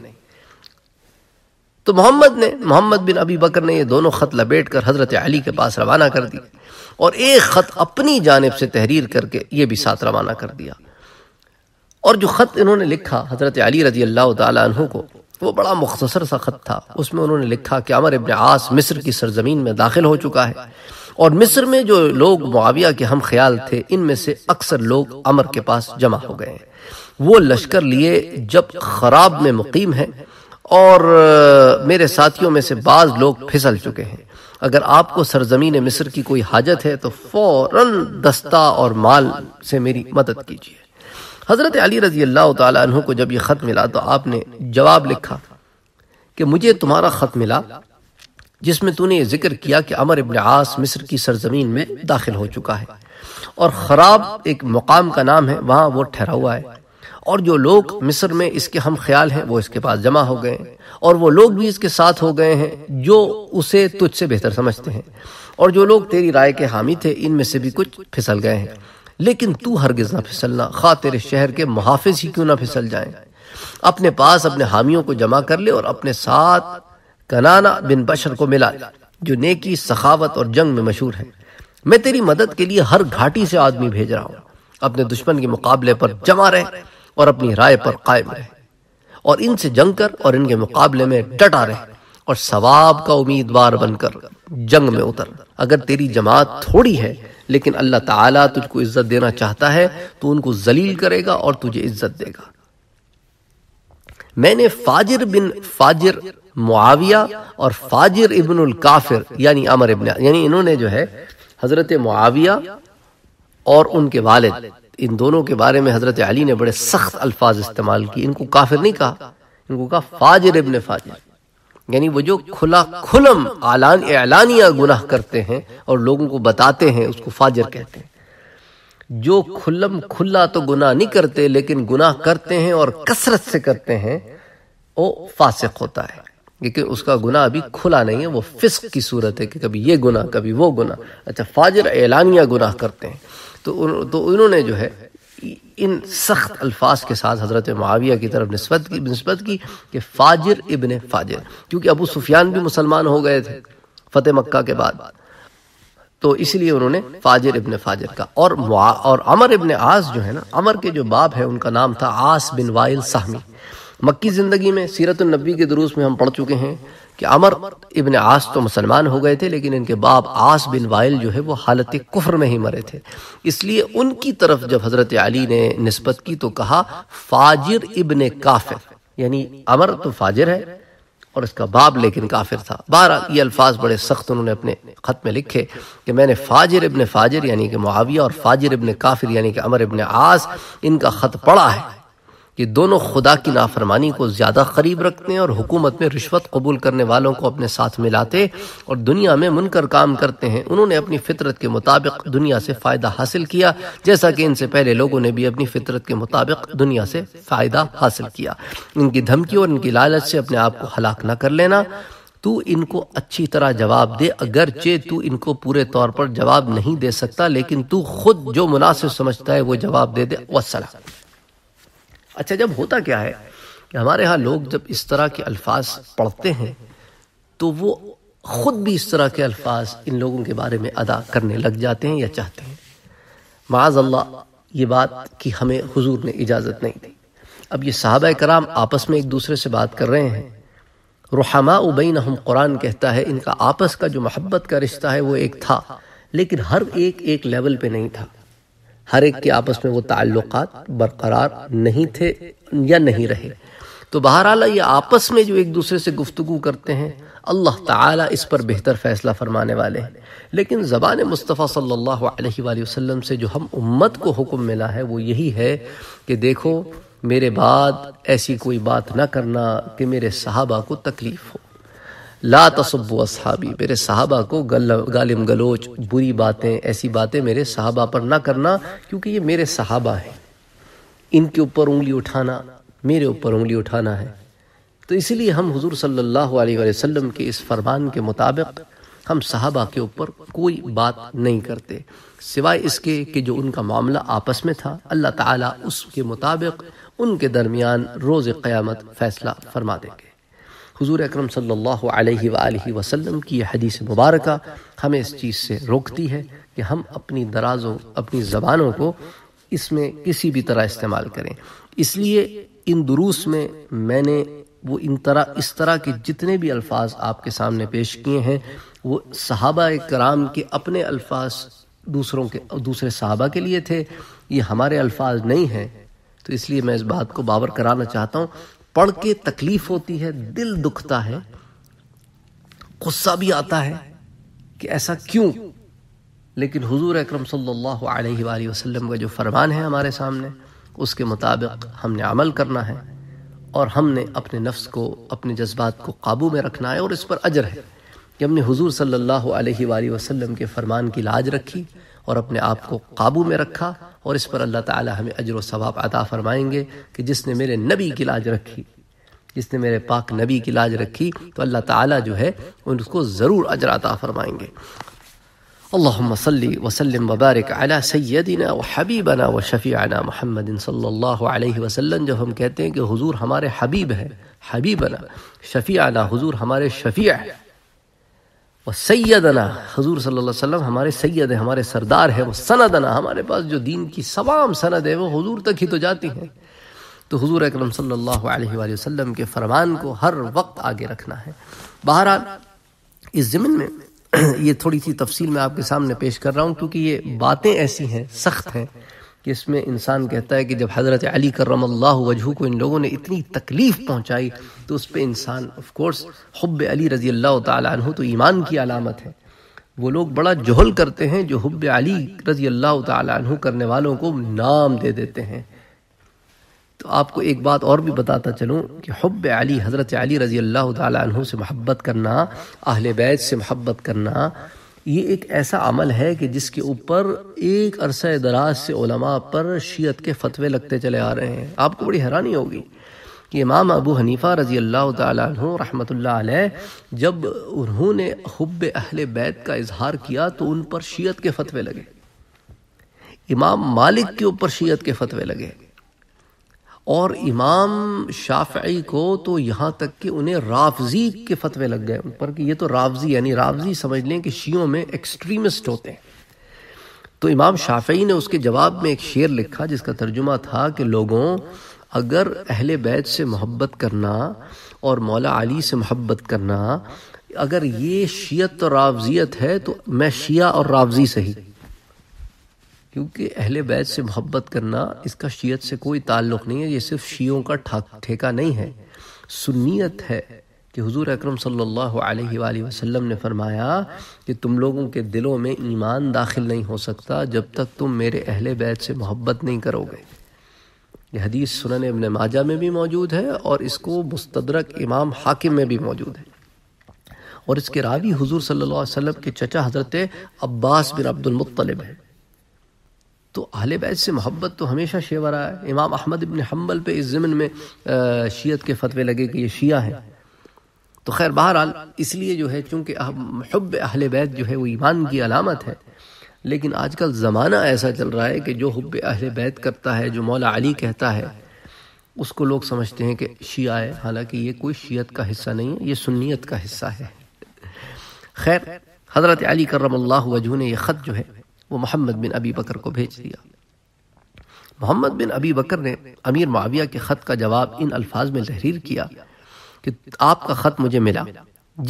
Speaker 1: तो मोहम्मद ने मोहम्मद बिन अबी बकर ने ये दोनों ख़त लपेट कर हज़रत अली के पास रवाना कर दिया और एक ख़त अपनी जानब से तहरीर करके ये भी साथ रवाना कर दिया और जो ख़त इन्होंने लिखा हज़रत अली रजी अल्लाह तु को वो बड़ा मुख्तसर सा ख़त था उसमें उन्होंने लिखा कि अमर इबन आस मिस्र की सरजमीन में दाखिल हो चुका है और मिस्र में जो लोग मुआविया के हम ख्याल थे इनमें से अक्सर लोग अमर के पास जमा हो गए हैं वो लश्कर लिए जब खराब में मुकीम है और मेरे साथियों में से बाज लोग फिसल चुके हैं अगर आपको सरजमीन मिस्र की कोई हाजत है तो फ़ौर दस्ता और माल से मेरी मदद कीजिए हज़रत अली रज़ी अल्लाह तु को जब यह ख़त मिला तो आपने जवाब लिखा कि मुझे तुम्हारा ख़त मिला जिसमें तूने ये जिक्र किया कि अमर इबन आस मिस्र की सरजमीन में दाखिल हो चुका है और ख़राब एक मुकाम का नाम है वहाँ वो ठहरा हुआ है और जो लोग मिस्र में इसके हम ख्याल हैं वो इसके पास जमा हो गए और वो लोग भी इसके साथ हो गए हैं जो उसे तुझसे बेहतर समझते हैं और जो लोग तेरी राय के हामी थे इनमें से भी कुछ फिसल गए हैं लेकिन तू हरगिज ना फिसलना खा तेरे शहर के मुहाफिज ही क्यों ना फिसल जाए अपने पास अपने हामियों को जमा कर ले और अपने साथ कनाना बिन बशर को मिला ले जो नेकी सखावत और जंग में मशहूर है मैं तेरी मदद के लिए हर घाटी से आदमी भेज रहा हूँ अपने दुश्मन के मुकाबले पर जमा रहे और अपनी राय पर कायम रहे और इनसे जंग कर और इनके मुकाबले में डटा रहे और सवाब का उम्मीदवार बनकर जंग में उतर अगर तेरी जमात थोड़ी है लेकिन अल्लाह ताला तुझको इज्जत देना चाहता है तो उनको जलील करेगा और तुझे इज्जत देगा मैंने फाजिर बिन फाजिर मुआविया और फाजिर इबन काफिर यानी अमर इबन यानी इन्होंने जो है हजरत मुआविया और उनके वालिद इन दोनों के बारे में हजरत अली ने बड़े सख्त अल्फाज इस्तेमाल किए इनको काफिर नहीं कहा इनको कहा फाजिर इबन फाजिर यानी वो जो खुला खुलम आलान एलानिया गुनाह करते हैं और लोगों को बताते हैं उसको फाजर कहते हैं जो खुलम खुला तो गुनाह नहीं करते लेकिन गुनाह करते हैं और कसरत से करते हैं वो फासिक होता है लेकिन उसका गुनाह अभी खुला नहीं है वो फिस्क की सूरत है कि कभी ये गुनाह कभी वो गुनाह अच्छा फाजर एलानिया गुनाह करते हैं तो उन, तो उन्होंने जो है इन सख्त अल्फाज के साथ हज़रत माविया की तरफ नस्बत की नस्बत की कि फाजिर इबन फाजिर क्योंकि अबू सुफियान भी मुसलमान हो गए थे फ़तेह मक्का के बाद तो इसलिए उन्होंने फाजिर इबन फाजिर का और और अमर इबन आस जो है ना अमर के जो बाप है उनका नाम था आस बिन वायल साहमी मक्की ज़िंदगी में सीरत नबी के दुरुस में हम पढ़ चुके हैं कि अमर इबन आस तो मुसलमान हो गए थे लेकिन इनके बाप आस बिन वायल जो है वो हालत कुफर में ही मरे थे इसलिए उनकी तरफ जब हज़रत अली ने नस्बत की तो कहा फाजिर इबन काफिर यानी अमर तो फाजिर है और इसका बाप लेकिन काफिर था बारह ये अल्फाज बड़े सख्त उन्होंने अपने ख़त में लिखे कि मैंने फाजिर इबन फाजिर यानी कि मुआविया और फाजिर इबन काफिर यानी कि अमर इबन आस इनका ख़त पढ़ा है ये दोनों खुदा की नाफरमानी को ज़्यादा करीब रखते हैं और हुकूमत में रिश्वत कबूल करने वालों को अपने साथ मिलाते और दुनिया में मुनकर काम करते हैं उन्होंने अपनी फितरत के मुताबिक दुनिया से फ़ायदा हासिल किया जैसा कि इनसे पहले लोगों ने भी अपनी फितरत के मुताबिक दुनिया से फ़ायदा हासिल किया इनकी धमकी और इनकी लालच से अपने आप को हलाक न कर लेना तू इनको अच्छी तरह जवाब दे अगरचे तू इनको पूरे तौर पर जवाब नहीं दे सकता लेकिन तू खुद जो मुनासिब समझता है वो जवाब दे दे वसला अच्छा जब होता क्या है कि हमारे यहाँ लोग जब इस तरह के अल्फाज पढ़ते हैं तो वो खुद भी इस तरह के अल्फाज इन लोगों के बारे में अदा करने लग जाते हैं या चाहते हैं माज अल्लाह ये बात कि हमें हुजूर ने इजाज़त नहीं दी अब ये साहब कराम आपस में एक दूसरे से बात कर रहे हैं रुहमा उबैन हम कुरान कहता है इनका आपस का जो मोहब्बत का रिश्ता है वो एक था लेकिन हर एक एक लेवल पे नहीं था हर एक के आपस में वो ताल्लुक बरकरार नहीं थे या नहीं रहे तो बहरहाल ये आपस में जो एक दूसरे से गुफ्तु करते हैं अल्लाह ताला इस पर बेहतर फ़ैसला फरमाने वाले हैं लेकिन ज़बान मुस्तफ़ा सल्लल्लाहु अलैहि वसल्लम से जो हम उम्मत को हुक्म मिला है वो यही है कि देखो मेरे बाद ऐसी कोई बात ना करना कि मेरे सहाबा को तकलीफ़ हो ला तसब असहाबी मेरे साहबा को गल, गालिम गलोच बुरी बातें ऐसी बातें मेरे साहबा पर ना करना क्योंकि ये मेरे साहबा हैं इनके ऊपर उंगली उठाना मेरे ऊपर उंगली उठाना है तो इसलिए हम हुजूर सल्लल्लाहु अलैहि वसल्लम के इस फरमान के मुताबिक हम साहबा के ऊपर कोई बात नहीं करते सिवाय इसके कि जो उनका मामला आपस में था अल्लाह ताला उसके मुताबिक उनके दरमियान रोज़ क़यामत फैसला फरमा देंगे हुजूर अकरम सल्लल्लाहु अलैहि वसल्लम वसल्लम की हदीस मुबारक हमें इस चीज़ से रोकती है कि हम अपनी दराज़ों अपनी ज़बानों को इसमें किसी भी तरह इस्तेमाल करें इसलिए इन दुरूस में मैंने वो इन तरह इस तरह के जितने भी अल्फाज आपके सामने पेश किए हैं वो सहाबा कराम के अपने अल्फाज दूसरों के दूसरे सहाबा के लिए थे ये हमारे अल्फाज नहीं हैं तो इसलिए मैं इस बात को बाबर कराना चाहता हूँ पढ़ के तकलीफ होती है दिल दुखता है गुस्सा भी आता है कि ऐसा क्यों लेकिन हुजूर अकरम सल्लल्लाहु अलैहि वसल्लम का जो फरमान है हमारे सामने उसके मुताबिक हमने अमल करना है और हमने अपने नफ्स को अपने जज्बात को काबू में रखना है और इस पर अजर है कि हमने हुजूर सल्लल्लाहु अलैहि वसल्लम के फरमान की लाज रखी और अपने आप को काबू में रखा और इस पर अल्लाह ताला हमें अजर व सवाब अता फरमाएंगे कि जिसने मेरे नबी की लाज रखी जिसने मेरे पाक नबी की लाज रखी तो अल्लाह ताला जो है उनको ज़रूर अजर अता फरमाएंगे अल्लाम सल्ली वसलम वबारक अला सैदीना व हबीबना व शफ़ीना महमदिन सल्ला वसम जब हम कहते हैं कि हुजूर हमारे हबीब है हबीबना शफ़ीना हुजूर हमारे शफ़ी है व सैदना हजूर सल्लम हमारे सैद हैं हमारे सरदार हैं वो सनदना हमारे पास जो दीन की सवाम सनद है वो हजूर तक ही तो जाती है तो हजूर अक्रम सल्लाम के फरमान को हर वक्त आगे रखना है बहरहाल इस ज़मीन में ये थोड़ी सी तफसील मैं आपके सामने पेश कर रहा हूँ क्योंकि ये बातें ऐसी हैं सख्त हैं कि इसमें इंसान कहता है कि जब हज़रत अली करम अल्लाह वजह को इन लोगों ने इतनी तकलीफ़ पहुँचाई तो उस पर इंसान ऑफकोर्स हब अली रज़ी अल्लाह तु तो ईमान की अलामत है वो लोग बड़ा जहल करते हैं जो हब अली रज़ी अल्लाह तु करने वालों को नाम दे देते हैं तो आपको एक बात और भी बताता चलूँ कि हब अली हज़रत अली रज़ी अल्लाह तु से महब्बत करना अहल बैज से महब्बत करना ये एक ऐसा अमल है कि जिसके ऊपर एक अरसा दराज से ओलमा पर शीयत के फतवे लगते चले आ रहे हैं आपको बड़ी हैरानी होगी कि इमाम अबू हनीफ़ा रज़ी अल्लाह तु रहमत जब उन्होंने हब अहल बैत का इजहार किया तो उन पर शीयत के फतवे लगे इमाम मालिक के ऊपर शीयत के फतवे लगे और इमाम शाफी को तो यहाँ तक कि उन्हें राफजी के फतवे लग गए उन पर कि ये तो राफजी यानी राफजी समझ लें कि शियों में एक्सट्रीमिस्ट होते हैं तो इमाम शाफी ने उसके जवाब में एक शेर लिखा जिसका तर्जुमा था कि लोगों अगर अहल बैत से मोहब्बत करना और मौला अली से मोहब्बत करना अगर ये शीयत और रावजियत है तो मैं शिया और रावजी सही क्योंकि अहले बैत से मोहब्बत करना इसका शीयत से कोई ताल्लुक़ नहीं है ये सिर्फ शीयों का ठेका नहीं है सुन्नीत है कि हुजूर अकरम सल्लल्लाहु अलैहि वसल्लम ने फरमाया कि तुम लोगों के दिलों में ईमान दाखिल नहीं हो सकता जब तक तुम मेरे अहले बैत से मोहब्बत नहीं करोगे यह हदीस सुनन इबन माजा में भी मौजूद है और इसको मुस्तदरक इमाम हाकिम में भी मौजूद है और इसके रावी हुजूर सल्लल्लाहु अलैहि वसल्लम के चचा हज़रत अब्बास बिन अब्दुल मुत्तलिब हैं तो अहल बैत से मोहब्बत तो हमेशा शेवर रहा है इमाम अहमद इबन हम्बल पे इस ज़मन में शीयत के फतवे लगे कि ये शिया है तो खैर बहरहाल इसलिए जो है चूँकि हब अहल बैत जो है वो ईमान की अलामत है लेकिन आजकल ज़माना ऐसा चल रहा है कि जो हब अहल बैत करता है जो मौला अली कहता है उसको लोग समझते हैं कि शिया है हालांकि ये कोई शीयत का हिस्सा नहीं है ये सुन्नीत का हिस्सा है खैर हज़रत अली करम्ला वजू ने यह ख़त जो है वो मोहम्मद बिन अबी बकर को भेज दिया मोहम्मद बिन अबी बकर ने अमीर माविया के ख़त का जवाब इन अल्फाज में तहरीर किया कि आपका ख़त मुझे मिला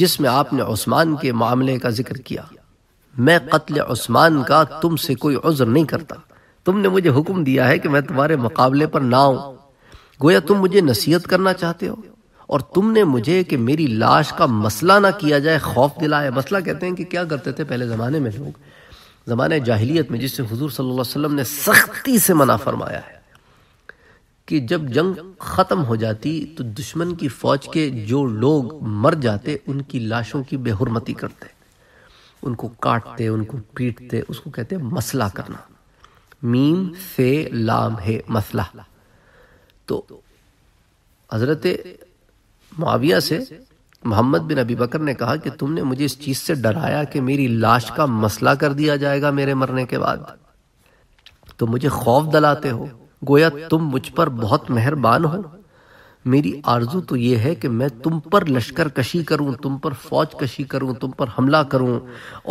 Speaker 1: जिसमें आपने उस्मान के मामले का जिक्र किया मैं कत्ल उस्मान का तुमसे कोई उज़्र नहीं करता तुमने मुझे हुक्म दिया है कि मैं तुम्हारे मुकाबले पर ना आऊं गोया तुम मुझे नसीहत करना चाहते हो और तुमने मुझे कि मेरी लाश का मसला ना किया जाए खौफ दिलाया मसला कहते हैं कि क्या करते थे पहले ज़माने में लोग ज़मान जाहिलियत में जिससे हुजूर सल्लल्लाहु अलैहि वसल्लम ने सख्ती से मना फरमाया है कि जब जंग ख़त्म हो जाती तो दुश्मन की फ़ौज के जो लोग मर जाते उनकी लाशों की बेहरमती करते उनको काटते उनको पीटते उसको कहते हैं मसला करना मीम से लाम है मसला तो हज़रत माविया से मोहम्मद बिन अबी बकर ने कहा कि तुमने मुझे इस चीज़ से डराया कि मेरी लाश का मसला कर दिया जाएगा मेरे मरने के बाद तो मुझे खौफ दलाते हो गोया तुम मुझ पर बहुत मेहरबान हो मेरी आरजू तो यह है कि मैं तुम पर लश्कर कशी करूं तुम पर फौज कशी करूं तुम पर हमला करूं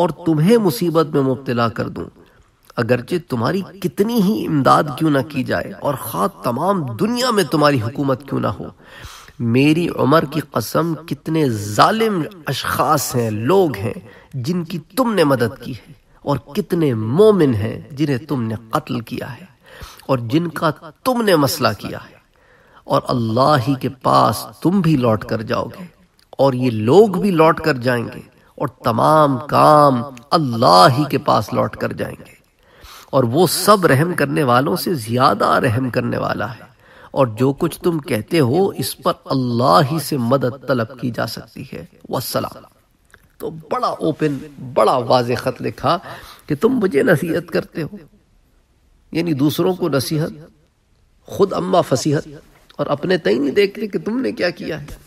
Speaker 1: और तुम्हें मुसीबत में मुबतला कर दूं अगरचे तुम्हारी कितनी ही इमदाद क्यों ना की जाए और ख़ास तमाम दुनिया में तुम्हारी हुकूमत क्यों ना हो मेरी उम्र की कसम कितने जालिम अशखास हैं लोग हैं जिनकी तुमने मदद की है और कितने मोमिन हैं जिन्हें तुमने कत्ल किया है और जिनका तुमने मसला किया है और अल्लाह ही के पास तुम भी लौट कर जाओगे और ये लोग भी लौट कर जाएंगे और तमाम काम अल्लाह ही के पास लौट कर जाएंगे और वो सब रहम करने वालों से ज्यादा रहम करने वाला है और जो कुछ तुम कहते हो इस पर अल्लाह ही से मदद तलब की जा सकती है वसला तो बड़ा ओपन बड़ा वाज खत लिखा कि तुम मुझे नसीहत करते हो यानी दूसरों को नसीहत खुद अम्मा फसीहत और अपने तय नहीं देखते कि तुमने क्या किया है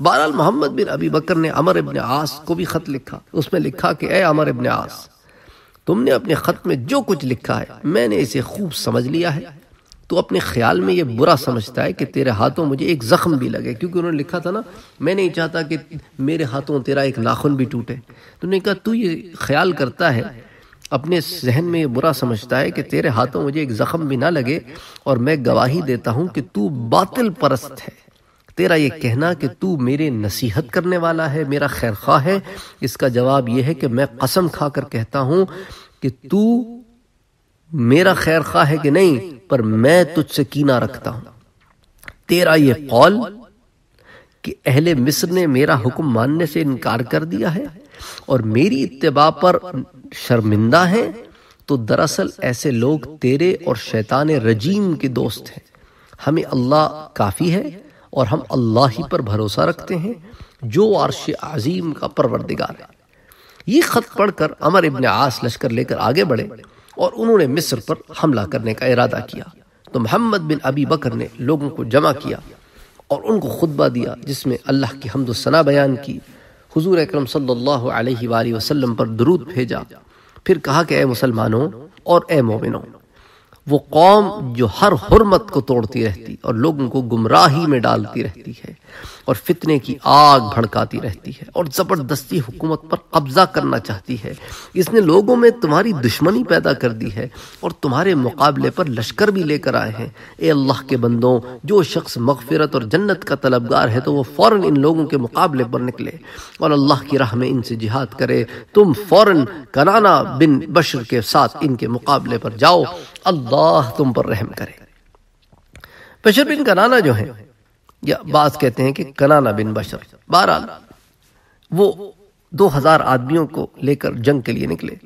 Speaker 1: बहरहाल मोहम्मद बिन अबी बकर ने अमर इबन आस को भी खत लिखा उसमें लिखा कि ए अमर इबन आस तुमने अपने खत में जो कुछ लिखा है मैंने इसे खूब समझ लिया है तो अपने ख्याल में ये बुरा समझता है कि तेरे हाथों मुझे एक ज़ख्म भी लगे क्योंकि उन्होंने लिखा था ना मैं नहीं चाहता कि मेरे हाथों तेरा एक नाखून भी टूटे तो उन्होंने कहा तू ये ख्याल करता है अपने जहन में ये बुरा समझता है कि तेरे हाथों मुझे एक ज़ख्म भी ना लगे और मैं गवाही देता हूँ कि तू बातिल परस्त है तेरा ये कहना कि तू मेरे नसीहत करने वाला है मेरा खैर खा है इसका जवाब यह है कि मैं कसम खा कर कहता हूँ कि तू मेरा खैर खा है कि नहीं पर मैं तुझसे कीना रखता हूं तेरा ये कौल कि अहले मिस्र ने मेरा हुक्म मानने से इनकार कर दिया है और मेरी इतबा पर शर्मिंदा है तो दरअसल ऐसे लोग तेरे और शैतान रजीम के दोस्त हैं हमें अल्लाह काफ़ी है और हम अल्लाह ही पर भरोसा रखते हैं जो आर्श अजीम का परवरदिगार है ये खत पढ़कर अमर इबन आस लश्कर लेकर आगे बढ़े और उन्होंने मिस्र पर हमला करने का इरादा किया तो मोहम्मद बिन अबी बकर ने लोगों को जमा किया और उनको खुतबा दिया जिसमें अल्लाह की हमदोसना बयान की हुजूर अकरम सल्लल्लाहु अलैहि वसल्लम पर दरूद भेजा फिर कहा कि ए मुसलमानों और ए मोमिनों वो कौम जो हर हरमत को तोड़ती रहती और लोगों को गुमराही में डालती रहती है और फितने की आग भड़काती रहती है और ज़बरदस्ती हुकूमत पर कब्ज़ा करना चाहती है इसने लोगों में तुम्हारी दुश्मनी पैदा कर दी है और तुम्हारे मुकाबले पर लश्कर भी लेकर आए हैं ए अल्लाह के बंदों जो शख्स मगफरत और जन्नत का तलबगार है तो वो फ़ौर इन लोगों के मुकाबले पर निकले और अल्लाह की राह में इनसे जिहाद करे तुम फ़ौर कनाना बिन बशर के साथ इनके मुकाबले पर जाओ अल्लाह तुम पर रहम करे बशर बिन कनाना जो है या बास कहते हैं कि कनाना बिन बशर बहरहाल वो दो हजार आदमियों को लेकर जंग के लिए निकले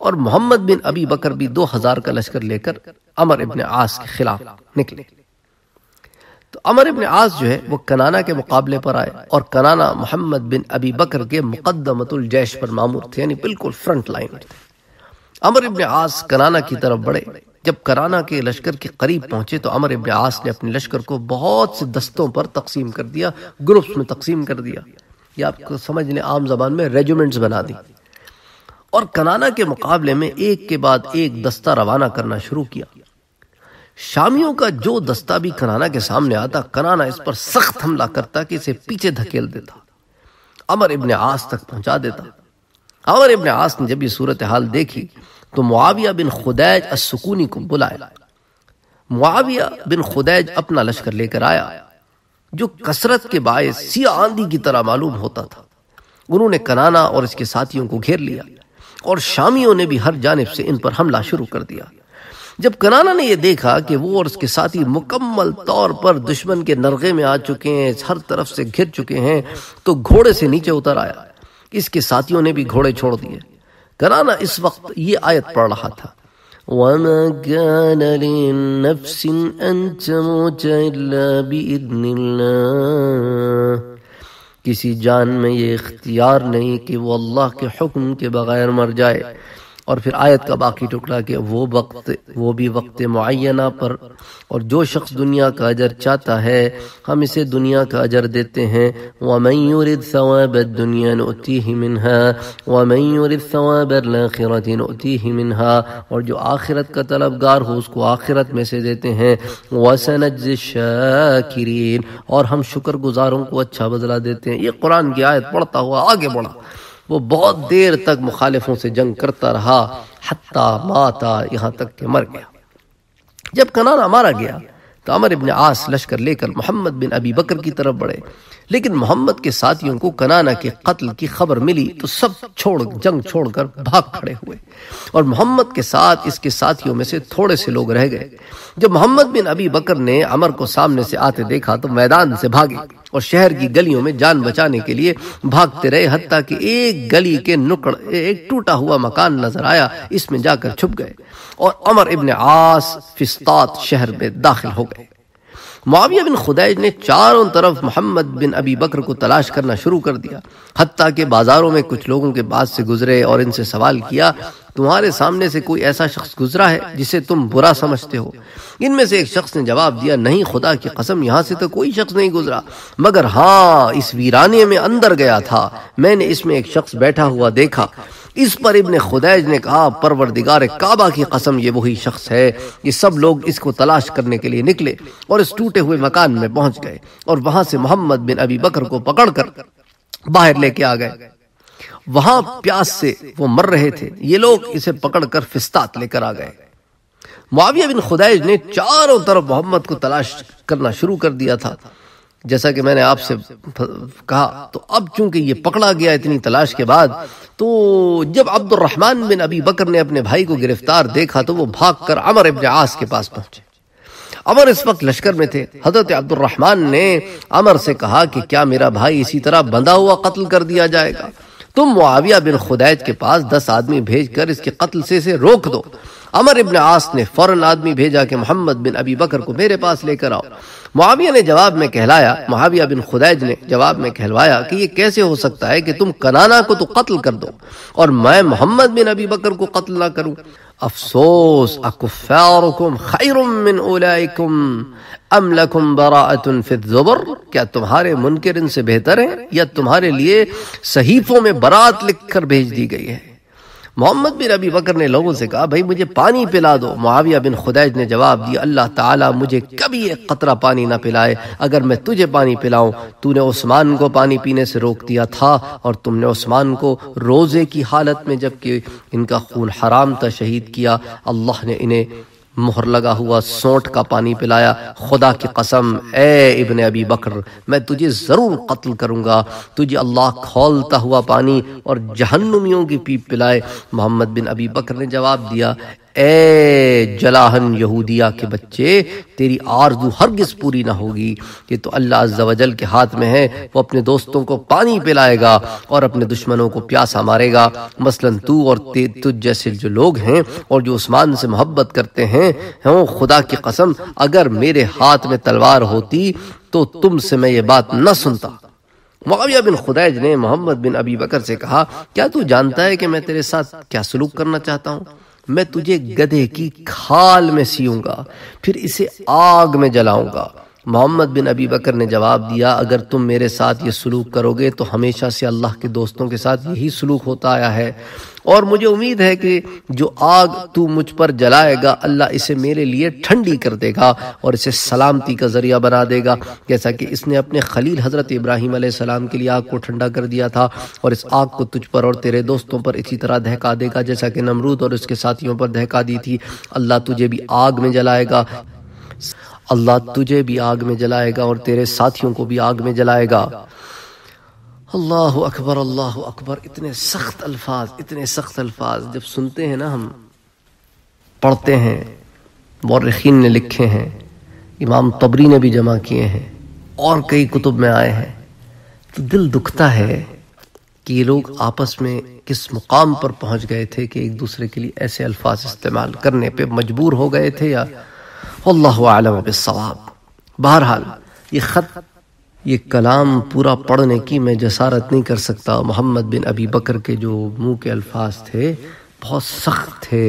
Speaker 1: और मोहम्मद बिन अबी बकर भी दो हजार का लश्कर लेकर अमर इबन आस के खिलाफ निकले तो अमर इबन आस जो है वो कनाना के मुकाबले पर आए और कनाना मोहम्मद बिन अबी बकर के मुकदमतुल जैश पर मामूर थे यानी बिल्कुल फ्रंट लाइन थे अमर इबन आस कनाना की तरफ बढ़े जब कराना के लश्कर के करीब पहुंचे तो अमर इब्न आस ने अपने लश्कर को बहुत से दस्तों पर तकसीम कर दिया ग्रुप्स में तकसीम कर दिया या आपको समझ लें आम जबान में रेजिमेंट्स बना दी और कनाना के मुकाबले में एक के बाद एक दस्ता रवाना करना शुरू किया शामियों का जो दस्ता भी कनाना के सामने आता कनाना इस पर सख्त हमला करता कि इसे पीछे धकेल देता अमर इब्न आस तक पहुंचा देता अमर इब्न आस ने जब यह सूरत हाल देखी तो मुआविया बिन खुदैज असकूनी को बुलाया मुआविया बिन खुदैज अपना लश्कर लेकर आया जो कसरत के बायस सिया आंधी की तरह मालूम होता था उन्होंने कनाना और इसके साथियों को घेर लिया और शामियों ने भी हर जानब से इन पर हमला शुरू कर दिया जब कनाना ने यह देखा कि वो और उसके साथी मुकम्मल तौर पर दुश्मन के नरगे में आ चुके हैं हर तरफ से घिर चुके हैं तो घोड़े से नीचे उतर आया इसके साथियों ने भी घोड़े छोड़ दिए कराना इस वक्त ये आयत पढ़ रहा था وما كان لنفس أن تموت إلا بإذن الله किसी जान में ये इख्तियार नहीं कि वो अल्लाह के हुक्म के बगैर मर जाए और फिर आयत का बाकी टुकड़ा कि वो वक्त वो भी वक्त मुना पर और जो शख्स दुनिया का अजर चाहता है हम इसे दुनिया का अजर देते हैं वमयूरद सवाब दुनिया नती ही मिनहा सवाब ही मिनहा और जो आखिरत का तलबगार हो उसको आखिरत में से देते हैं वसनज और हम शुक्रगुजारों को अच्छा बदला देते हैं ये कुरान की आयत पढ़ता हुआ आगे बढ़ा वो बहुत देर तक मुखालिफों से जंग करता रहा हत्ता माता यहाँ तक के मर गया जब कनाना मारा गया तो अमर इबन आस लश्कर लेकर मोहम्मद बिन अबी बकर की तरफ बढ़े लेकिन मोहम्मद के साथियों को कनाना के कत्ल की खबर मिली तो सब छोड़ जंग छोड़कर भाग खड़े हुए और मोहम्मद के साथ इसके साथियों में से थोड़े से लोग रह गए जब मोहम्मद बिन अबी बकर ने अमर को सामने से आते देखा तो मैदान से भागे और शहर की गलियों में जान बचाने के लिए भागते रहे हत्या कि एक गली के नुकड़ एक टूटा हुआ मकान नजर आया इसमें जाकर छुप गए और अमर इबन आस फिस्तात शहर में दाखिल हो गए माविया बिन खुदैज ने चारों तरफ मोहम्मद बिन अबी बकर को तलाश करना शुरू कर दिया हती के बाज़ारों में कुछ लोगों के पास से गुजरे और इनसे सवाल किया तुम्हारे सामने से कोई ऐसा शख्स गुजरा है जिसे तुम बुरा समझते हो इनमें से एक शख्स ने जवाब दिया नहीं खुदा की कसम यहाँ से तो कोई शख्स नहीं गुजरा मगर हाँ इस वीरानी में अंदर गया था मैंने इसमें एक शख्स बैठा हुआ देखा इस पर इबन खुदैज ने कहा परवरदिगार काबा की कसम ये वही शख्स है ये सब लोग इसको तलाश करने के लिए निकले और इस टूटे हुए मकान में पहुंच गए और वहां से मोहम्मद बिन अबी बकर को पकड़ कर बाहर लेके आ गए वहां प्यास से वो मर रहे थे ये लोग इसे पकड़कर फिस्तात लेकर आ गए मुआविया बिन खुदैज ने चारों तरफ मोहम्मद को तलाश करना शुरू कर दिया था जैसा कि मैंने आपसे कहा तो अब चूंकि ये पकड़ा गया इतनी तलाश के बाद तो जब अब्दुलरहमान बिन अबी बकर ने अपने भाई को गिरफ्तार देखा तो वो भाग कर अमर इबन आस के पास पहुंचे अमर इस वक्त लश्कर में थे हजरत अब्दुलरहमान ने अमर से कहा कि क्या मेरा भाई इसी तरह बंधा हुआ कत्ल कर दिया जाएगा तुम मुआविया बिन खुदैज के पास दस आदमी भेज इसके कत्ल से इसे रोक दो अमर इबन आस ने फौरन आदमी भेजा कि मोहम्मद बिन अबी बकर को मेरे पास लेकर आओ मुआविया ने जवाब में कहलाया मुआविया बिन खुदैज ने जवाब में कहलवाया कि ये कैसे हो सकता है कि तुम कनाना को तो कत्ल कर दो और मैं मोहम्मद बिन अबी बकर को कत्ल ना करूं अफसोस अकुफारकुम खैरुम मिन उलाइकुम अम लकुम क्या तुम्हारे मुनकर इनसे बेहतर है या तुम्हारे लिए सहीफों में बरात लिखकर भेज दी गई है मोहम्मद बिन अबी बकर ने लोगों से कहा भाई मुझे पानी पिला दो मुआविया बिन खुदैज ने जवाब दिया अल्लाह ताला मुझे कभी एक कतरा पानी ना पिलाए अगर मैं तुझे पानी पिलाऊं तूने उस्मान को पानी पीने से रोक दिया था और तुमने उस्मान को रोज़े की हालत में जबकि इनका खून हराम था शहीद किया अल्लाह ने इन्हें मोहर लगा हुआ सोंठ का पानी पिलाया खुदा की कसम ए इबन अबी बकर मैं तुझे ज़रूर कत्ल करूँगा तुझे अल्लाह खोलता हुआ पानी और जहन्नुमियों की पीप पिलाए मोहम्मद बिन अबी बकर ने जवाब दिया ए जलाहन यहूदिया के बच्चे तेरी आरजू हरगिज पूरी ना होगी ये तो अल्लाह अज्जावजल के हाथ में है वो अपने दोस्तों को पानी पिलाएगा और अपने दुश्मनों को प्यासा मारेगा मसलन तू और तुझ जैसे जो लोग हैं और जो उस्मान से मोहब्बत करते हैं हों खुदा की कसम अगर मेरे हाथ में तलवार होती तो तुमसे मैं ये बात न सुनता मुआविया बिन खुदैज ने मोहम्मद बिन अबी बकर से कहा क्या तू जानता है कि मैं तेरे साथ क्या सलूक करना चाहता हूँ मैं तुझे गधे की खाल में सीऊंगा फिर इसे आग में जलाऊंगा मोहम्मद बिन अबी बकर ने जवाब दिया अगर तुम मेरे साथ ये सलूक करोगे तो हमेशा से अल्लाह के दोस्तों के साथ यही सलूक होता आया है और मुझे उम्मीद है कि जो आग तू मुझ पर जलाएगा अल्लाह इसे मेरे लिए ठंडी कर देगा और इसे सलामती का ज़रिया बना देगा जैसा कि इसने अपने खलील हज़रत इब्राहिम सलाम के लिए आग को ठंडा कर दिया था और इस आग को तुझ पर और तेरे दोस्तों पर इसी तरह दहका देगा जैसा कि नमरूद और उसके साथियों पर दहका दी थी अल्लाह तुझे भी आग में जलाएगा अल्लाह तुझे भी आग में जलाएगा और तेरे साथियों को भी आग में जलाएगा अल्लाह अकबर अल्लाह अकबर इतने सख्त अल्फाज इतने सख्त अल्फाज जब सुनते हैं ना हम पढ़ते हैं मौरखीन ने लिखे हैं इमाम तबरी ने भी जमा किए हैं और कई कुतुब में आए हैं तो दिल दुखता है कि ये लोग आपस में किस मुकाम पर पहुंच गए थे कि एक दूसरे के लिए ऐसे अल्फाज इस्तेमाल करने पे मजबूर हो गए थे या अल्लाम बहरहाल ये ख़त ये कलाम पूरा पढ़ने की मैं जसारत नहीं कर सकता मोहम्मद बिन अबी बकर के जो मुंह के अल्फाज थे बहुत सख्त थे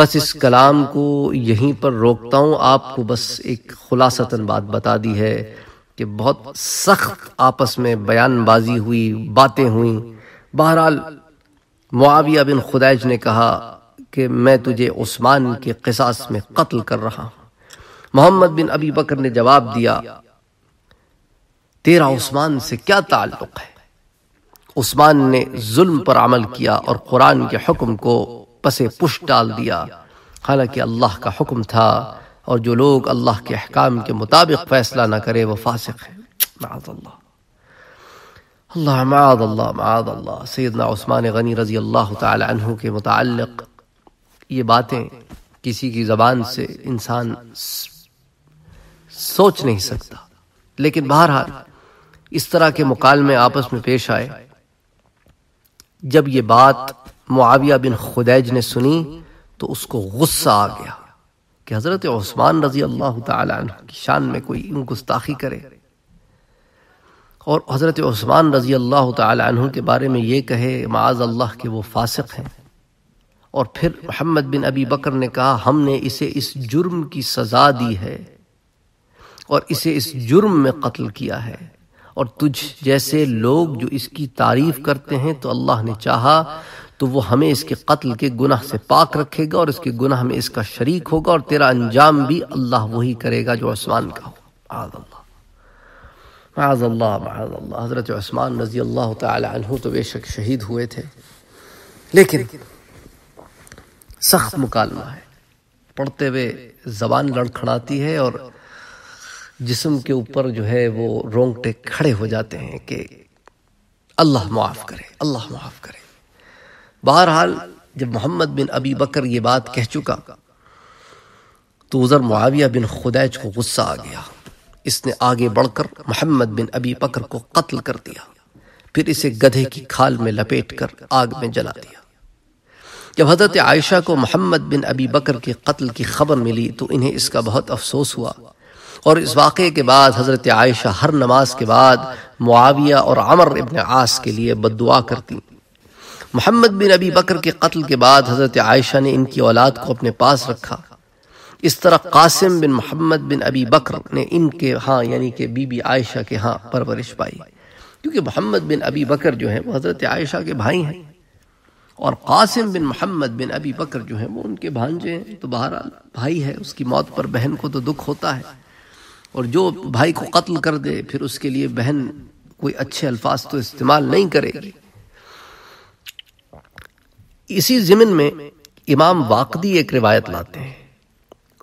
Speaker 1: बस इस कलाम को यहीं पर रोकता हूँ आपको बस एक खुलासतन बात बता दी है कि बहुत सख्त आपस में बयानबाजी हुई बातें हुई बहरहाल मुआविया बिन खुदैज ने कहा कि मैं तुझे उस्मान के किसास में कत्ल कर रहा हूं मोहम्मद बिन अबी बकर ने जवाब दिया तेरा उस्मान से क्या ताल्लुक है उस्मान ने जुल्म पर अमल किया और कुरान के हुक्म को पसे पुश डाल दिया हालांकि अल्लाह का हुक्म था और जो लोग अल्लाह के अहकाम के मुताबिक फैसला ना करे वह फासिक है अल्लाह सैदना उस्मान गनी रजी अल्लाह तह के मुतल ये बातें किसी की जबान से इंसान सोच नहीं सकता लेकिन बहरहाल इस तरह के मुकालमे आपस में पेश आए जब ये बात मुआविया बिन खुदैज ने सुनी तो उसको गुस्सा आ गया कि हज़रत ओस्मान रजी अल्लाह की शान में कोई गुस्ताखी करे और हज़रत ओस्मान रजी अल्लाह तु के बारे में ये कहे माज अल्लाह के वो फासिक हैं और फिर मोहम्मद बिन अबी बकर ने कहा हमने इसे इस जुर्म की सज़ा दी है और इसे इस जुर्म में कत्ल किया है और तुझ जैसे लोग जो इसकी तारीफ करते हैं तो अल्लाह ने चाहा तो वो हमें इसके कत्ल के गुनाह से पाक रखेगा और इसके गुनाह में इसका शरीक होगा और तेरा अंजाम भी अल्लाह वही करेगा जो आसमान का हो आज़ल्ला हज़रत आसमान रज़ी अल्लाह तहु तो बेशक शहीद हुए थे लेकिन सख्त मुकालमा है पढ़ते हुए जबान लड़खड़ाती है और जिसम के ऊपर जो है वो रोंगटे खड़े हो जाते हैं कि अल्लाह माफ़ करे अल्लाह माफ़ करे बहरहाल जब मोहम्मद बिन अबी बकर ये बात कह चुका तो उज़र मुआविया बिन खुदैज को गुस्सा आ गया इसने आगे बढ़कर मोहम्मद बिन अबी बकर को कत्ल कर दिया फिर इसे गधे की खाल में लपेट कर आग में जला दिया जब हज़रत आयशा को मोहम्मद बिन अबी बकर के कत्ल की खबर मिली तो इन्हें इसका बहुत अफसोस हुआ और इस वाक़े के बाद हज़रत आयशा हर नमाज के बाद मुआविया और अमर इबन आस के लिए बदुआ करती मोहम्मद बिन अबी बकर के कत्ल के बाद हज़रत आयशा ने इनकी औलाद को अपने पास रखा इस तरह कासिम बिन मोहम्मद बिन अबी बकर ने इनके हाँ यानी कि बीबी आयशा के हाँ परवरिश पाई क्योंकि मोहम्मद बिन अबी बकर जो है वो हज़रत आयशा के भाई हैं और कासिम बिन मोहम्मद बिन अबी बकर जो है वो उनके भांजे हैं तो बहरहाल भाई है उसकी मौत पर बहन को तो दुख होता है और जो भाई को कत्ल कर दे फिर उसके लिए बहन कोई अच्छे अल्फाज तो इस्तेमाल नहीं करेगी इसी जमिन में इमाम वाकदी एक रिवायत लाते हैं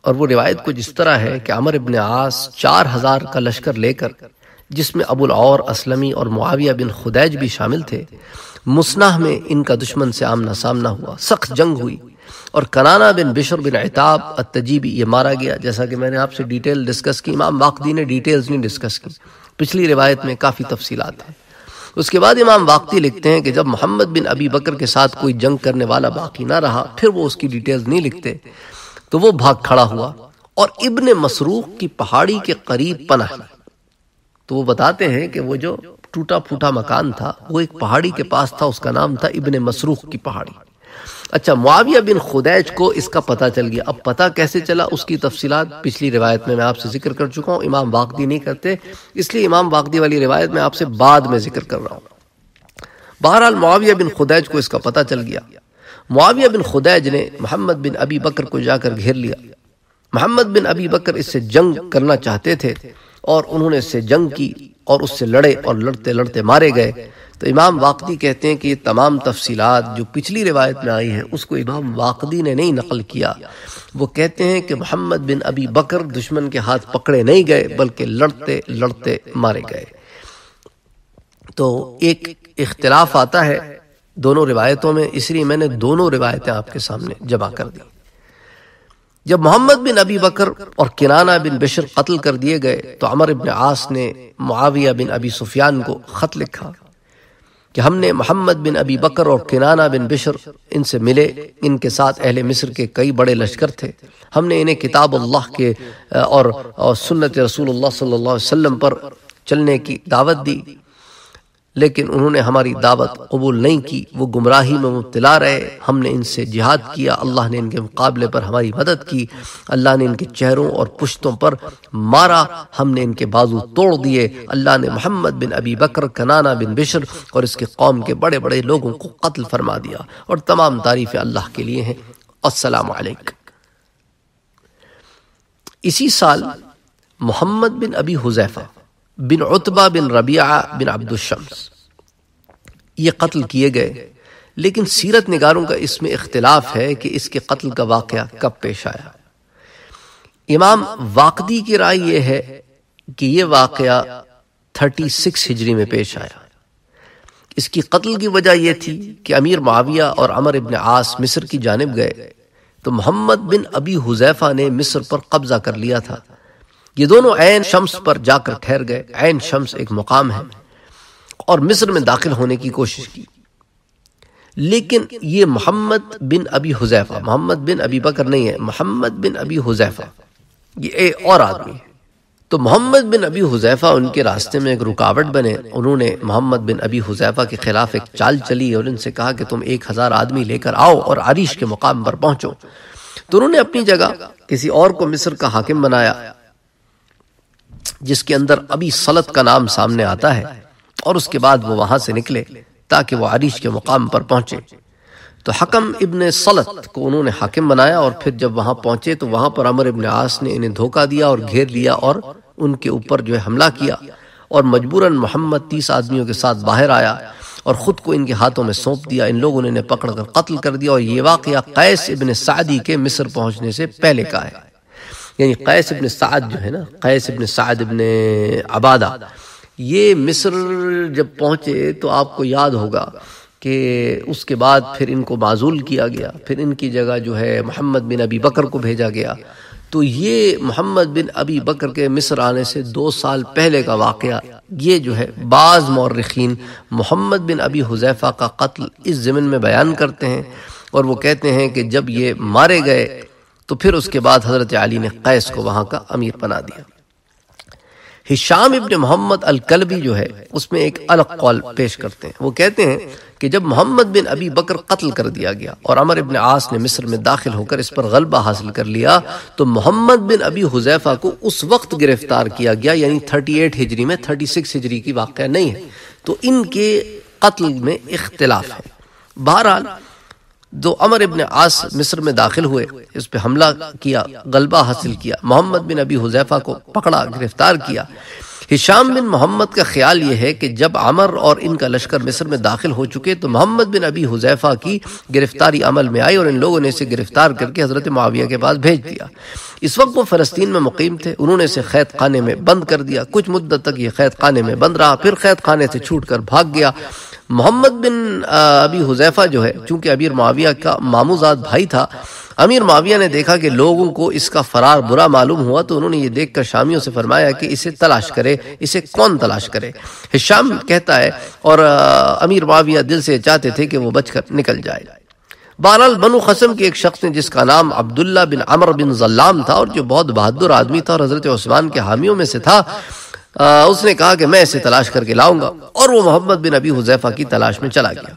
Speaker 1: और वो रिवायत कुछ इस तरह है कि अमर इबन आस चार हजार का लश्कर लेकर जिसमें अबुल और असलमी और मुआविया बिन खुदैज भी शामिल थे मुसनाह में इनका दुश्मन से आमना सामना हुआ सख्त जंग हुई और कनाना बिन बिशर बिन एहताब अतजीबी ये मारा गया जैसा कि मैंने आपसे डिटेल डिस्कस की इमाम वाकदी ने डिटेल्स नहीं डिस्कस की पिछली रिवायत में काफ़ी तफसीलात हैं उसके बाद इमाम वाकती लिखते हैं कि जब मोहम्मद बिन अबी बकर के साथ कोई जंग करने वाला बाकी ना रहा फिर वो उसकी डिटेल्स नहीं लिखते तो वो भाग खड़ा हुआ और इब्न मसरूक की पहाड़ी के करीब पना तो वो बताते हैं कि वो जो टूटा फूटा मकान था वो एक पहाड़ी के पास था उसका नाम था इबन मसरूख की पहाड़ी अच्छा मुआविया बिन खुदैज को इसका पता चल गया अब पता कैसे चला उसकी तफसीत पिछली रिवायत में मैं आपसे जिक्र कर चुका हूँ इमाम वाकदी नहीं करते इसलिए इमाम वाकदी वाली रिवायत में आपसे बाद में जिक्र कर रहा हूँ बहरहाल मुआविया बिन खुदैज को इसका पता चल गया मुआविया बिन खुदैज ने मोहम्मद बिन अबी बकर को जाकर घेर लिया मोहम्मद बिन अबी बकर इससे जंग करना चाहते थे और उन्होंने इससे जंग की और उससे लड़े और लड़ते लड़ते मारे गए तो इमाम वाकदी कहते हैं कि ये तमाम तफसीलात जो पिछली रिवायत में आई हैं उसको इमाम वाकदी ने नहीं नकल किया वो कहते हैं कि मोहम्मद बिन अबी बकर दुश्मन के हाथ पकड़े नहीं गए बल्कि लड़ते लड़ते मारे गए तो एक इख्तलाफ आता है दोनों रिवायतों में इसलिए मैंने दोनों रिवायतें आपके सामने जमा कर दी जब मोहम्मद बिन अबी बकर और किराना बिन बशर कत्ल कर दिए गए तो अमर इबन आस ने मुआविया बिन अबी सुफियान को खत लिखा कि हमने मोहम्मद बिन अबी बकर और किराना बिन बशर इनसे मिले इनके साथ अहले मिस्र के कई बड़े लश्कर थे हमने इन्हें किताब अल्लाह के और, और सुन्नत रसूल सल्ला पर चलने की दावत दी लेकिन उन्होंने हमारी दावत कबूल नहीं की वो गुमराही में मुबतला रहे हमने इनसे जिहाद किया अल्लाह ने इनके मुकाबले पर हमारी मदद की अल्लाह ने इनके चेहरों और पुश्तों पर मारा हमने इनके बाजू तोड़ दिए अल्लाह ने मोहम्मद बिन अबी बकर कनाना बिन बिशर और इसके कौम के बड़े बड़े लोगों को कत्ल फरमा दिया और तमाम तारीफ़ अल्लाह के लिए हैं असलक इसी साल मोहम्मद बिन अबी हुजैफा बिन उतबा बिन रबिया बिन अब्दुलशम्स ये कत्ल किए गए लेकिन सीरत निगारों का इसमें इख्तलाफ है कि इसके कत्ल का वाक़ कब पेश आया इमाम वाकदी की राय यह है कि यह वाक़ सिक्स हिजरी में पेश आया इसकी कत्ल की वजह यह थी कि अमीर माविया और अमर इबन आस मिस्र की जानब गए तो मोहम्मद बिन अबी हुजैफा ने मिस्र पर कब्जा कर लिया था ये दोनों ऐन शम्स पर जाकर ठहर गए ऐन शम्स एक मुकाम है और मिस्र में दाखिल होने की कोशिश की लेकिन ये मोहम्मद बिन अबी हुजैफा मोहम्मद बिन अबी बकर नहीं है मोहम्मद बिन अबी हुजैफा ये एक और आदमी है तो मोहम्मद बिन अबी हुजैफा उनके रास्ते में एक रुकावट बने उन्होंने मोहम्मद बिन अबी हुजैफा के खिलाफ एक चाल चली और उनसे कहा कि तुम एक हजार आदमी लेकर आओ और आरिश के मुकाम पर पहुंचो तो उन्होंने अपनी जगह किसी और को मिस्र का हाकिम बनाया जिसके अंदर अभी सलत का नाम सामने आता है और उसके बाद वो वहां से निकले ताकि वो आरिश के मुकाम पर पहुंचे तो हकम इब्ने सलत को उन्होंने हाकिम बनाया और फिर जब वहां पहुंचे तो वहां पर अमर इब्ने आस ने इन्हें धोखा दिया और घेर लिया और उनके ऊपर जो है हमला किया और मजबूरन मोहम्मद तीस आदमियों के साथ बाहर आया और ख़ुद को इनके हाथों में सौंप दिया इन लोगों ने पकड़ पकड़कर कत्ल कर दिया और ये वाक़ कैस इबन सादी के मिस्र पहुंचने से पहले का है यानी कैस इबन साद जो है ना कैस इबन साद इबन आबादा ये मिस्र जब पहुँचे तो आपको याद होगा कि उसके बाद फिर इनको माजूल किया गया फिर इनकी जगह जो है मोहम्मद बिन अबी बकर को भेजा गया तो ये मोहम्मद बिन अबी बकर के मिस्र आने से दो साल पहले का वाक़ ये जो है बाज़ मौरखीन मोहम्मद बिन अबी हुजैफ़ा का कत्ल इस ज़मीन में बयान करते हैं और वो कहते हैं कि जब ये मारे गए तो फिर उसके बाद हज़रत अली ने कैस को वहां का अमीर बना दिया हिशाम इब्ने मोहम्मद अलकलबी जो है उसमें एक अलग कौल पेश करते हैं वो कहते हैं कि जब मोहम्मद बिन अबी बकर कत्ल कर दिया गया और अमर इब्न आस ने मिस्र में दाखिल होकर इस पर गलबा हासिल कर लिया तो मोहम्मद बिन अबी हुजैफा को उस वक्त गिरफ्तार किया गया यानी थर्टी एट हिजरी में थर्टी सिक्स हिजरी की वाक़ नहीं है तो इनके कत्ल में इख्तलाफ है बहरहाल दो अमर इबन आस मिस्र में दाखिल हुए इस पर हमला किया गलबा हासिल किया मोहम्मद बिन अबी हुजैफा को पकड़ा गिरफ्तार किया हिशाम बिन मोहम्मद का ख्याल यह है कि जब अमर और इनका लश्कर मिस्र में दाखिल हो चुके तो मोहम्मद बिन अबी हुजैफा की गिरफ्तारी अमल में आई और इन लोगों ने इसे गिरफ्तार करके हज़रत माविया के पास भेज दिया इस वक्त वो फ़लस्तीन में मुकीम थे उन्होंने इसे कैद खाने में बंद कर दिया कुछ मुद्दत तक ये कैद खाने में बंद रहा फिर कैद खाने से छूट कर भाग गया मोहम्मद बिन अबी हुजैफा जो है चूंकि अबीर माविया का मामूजाद भाई था अमीर माविया ने देखा कि लोगों को इसका फरार बुरा मालूम हुआ तो उन्होंने ये देखकर शामियों से फरमाया कि इसे तलाश करे इसे कौन तलाश करे हिशाम कहता है और अमीर माविया दिल से चाहते थे कि वो बचकर निकल जाए बहरहाल बनु खसम के एक शख्स ने जिसका नाम अब्दुल्ला बिन अमर बिन जल्लाम था और जो बहुत बहादुर आदमी था और हजरत उस्मान के हामियों में से था आ, उसने कहा कि मैं इसे तलाश करके लाऊंगा और वो मोहम्मद बिन अबी हुजैफा की तलाश में चला गया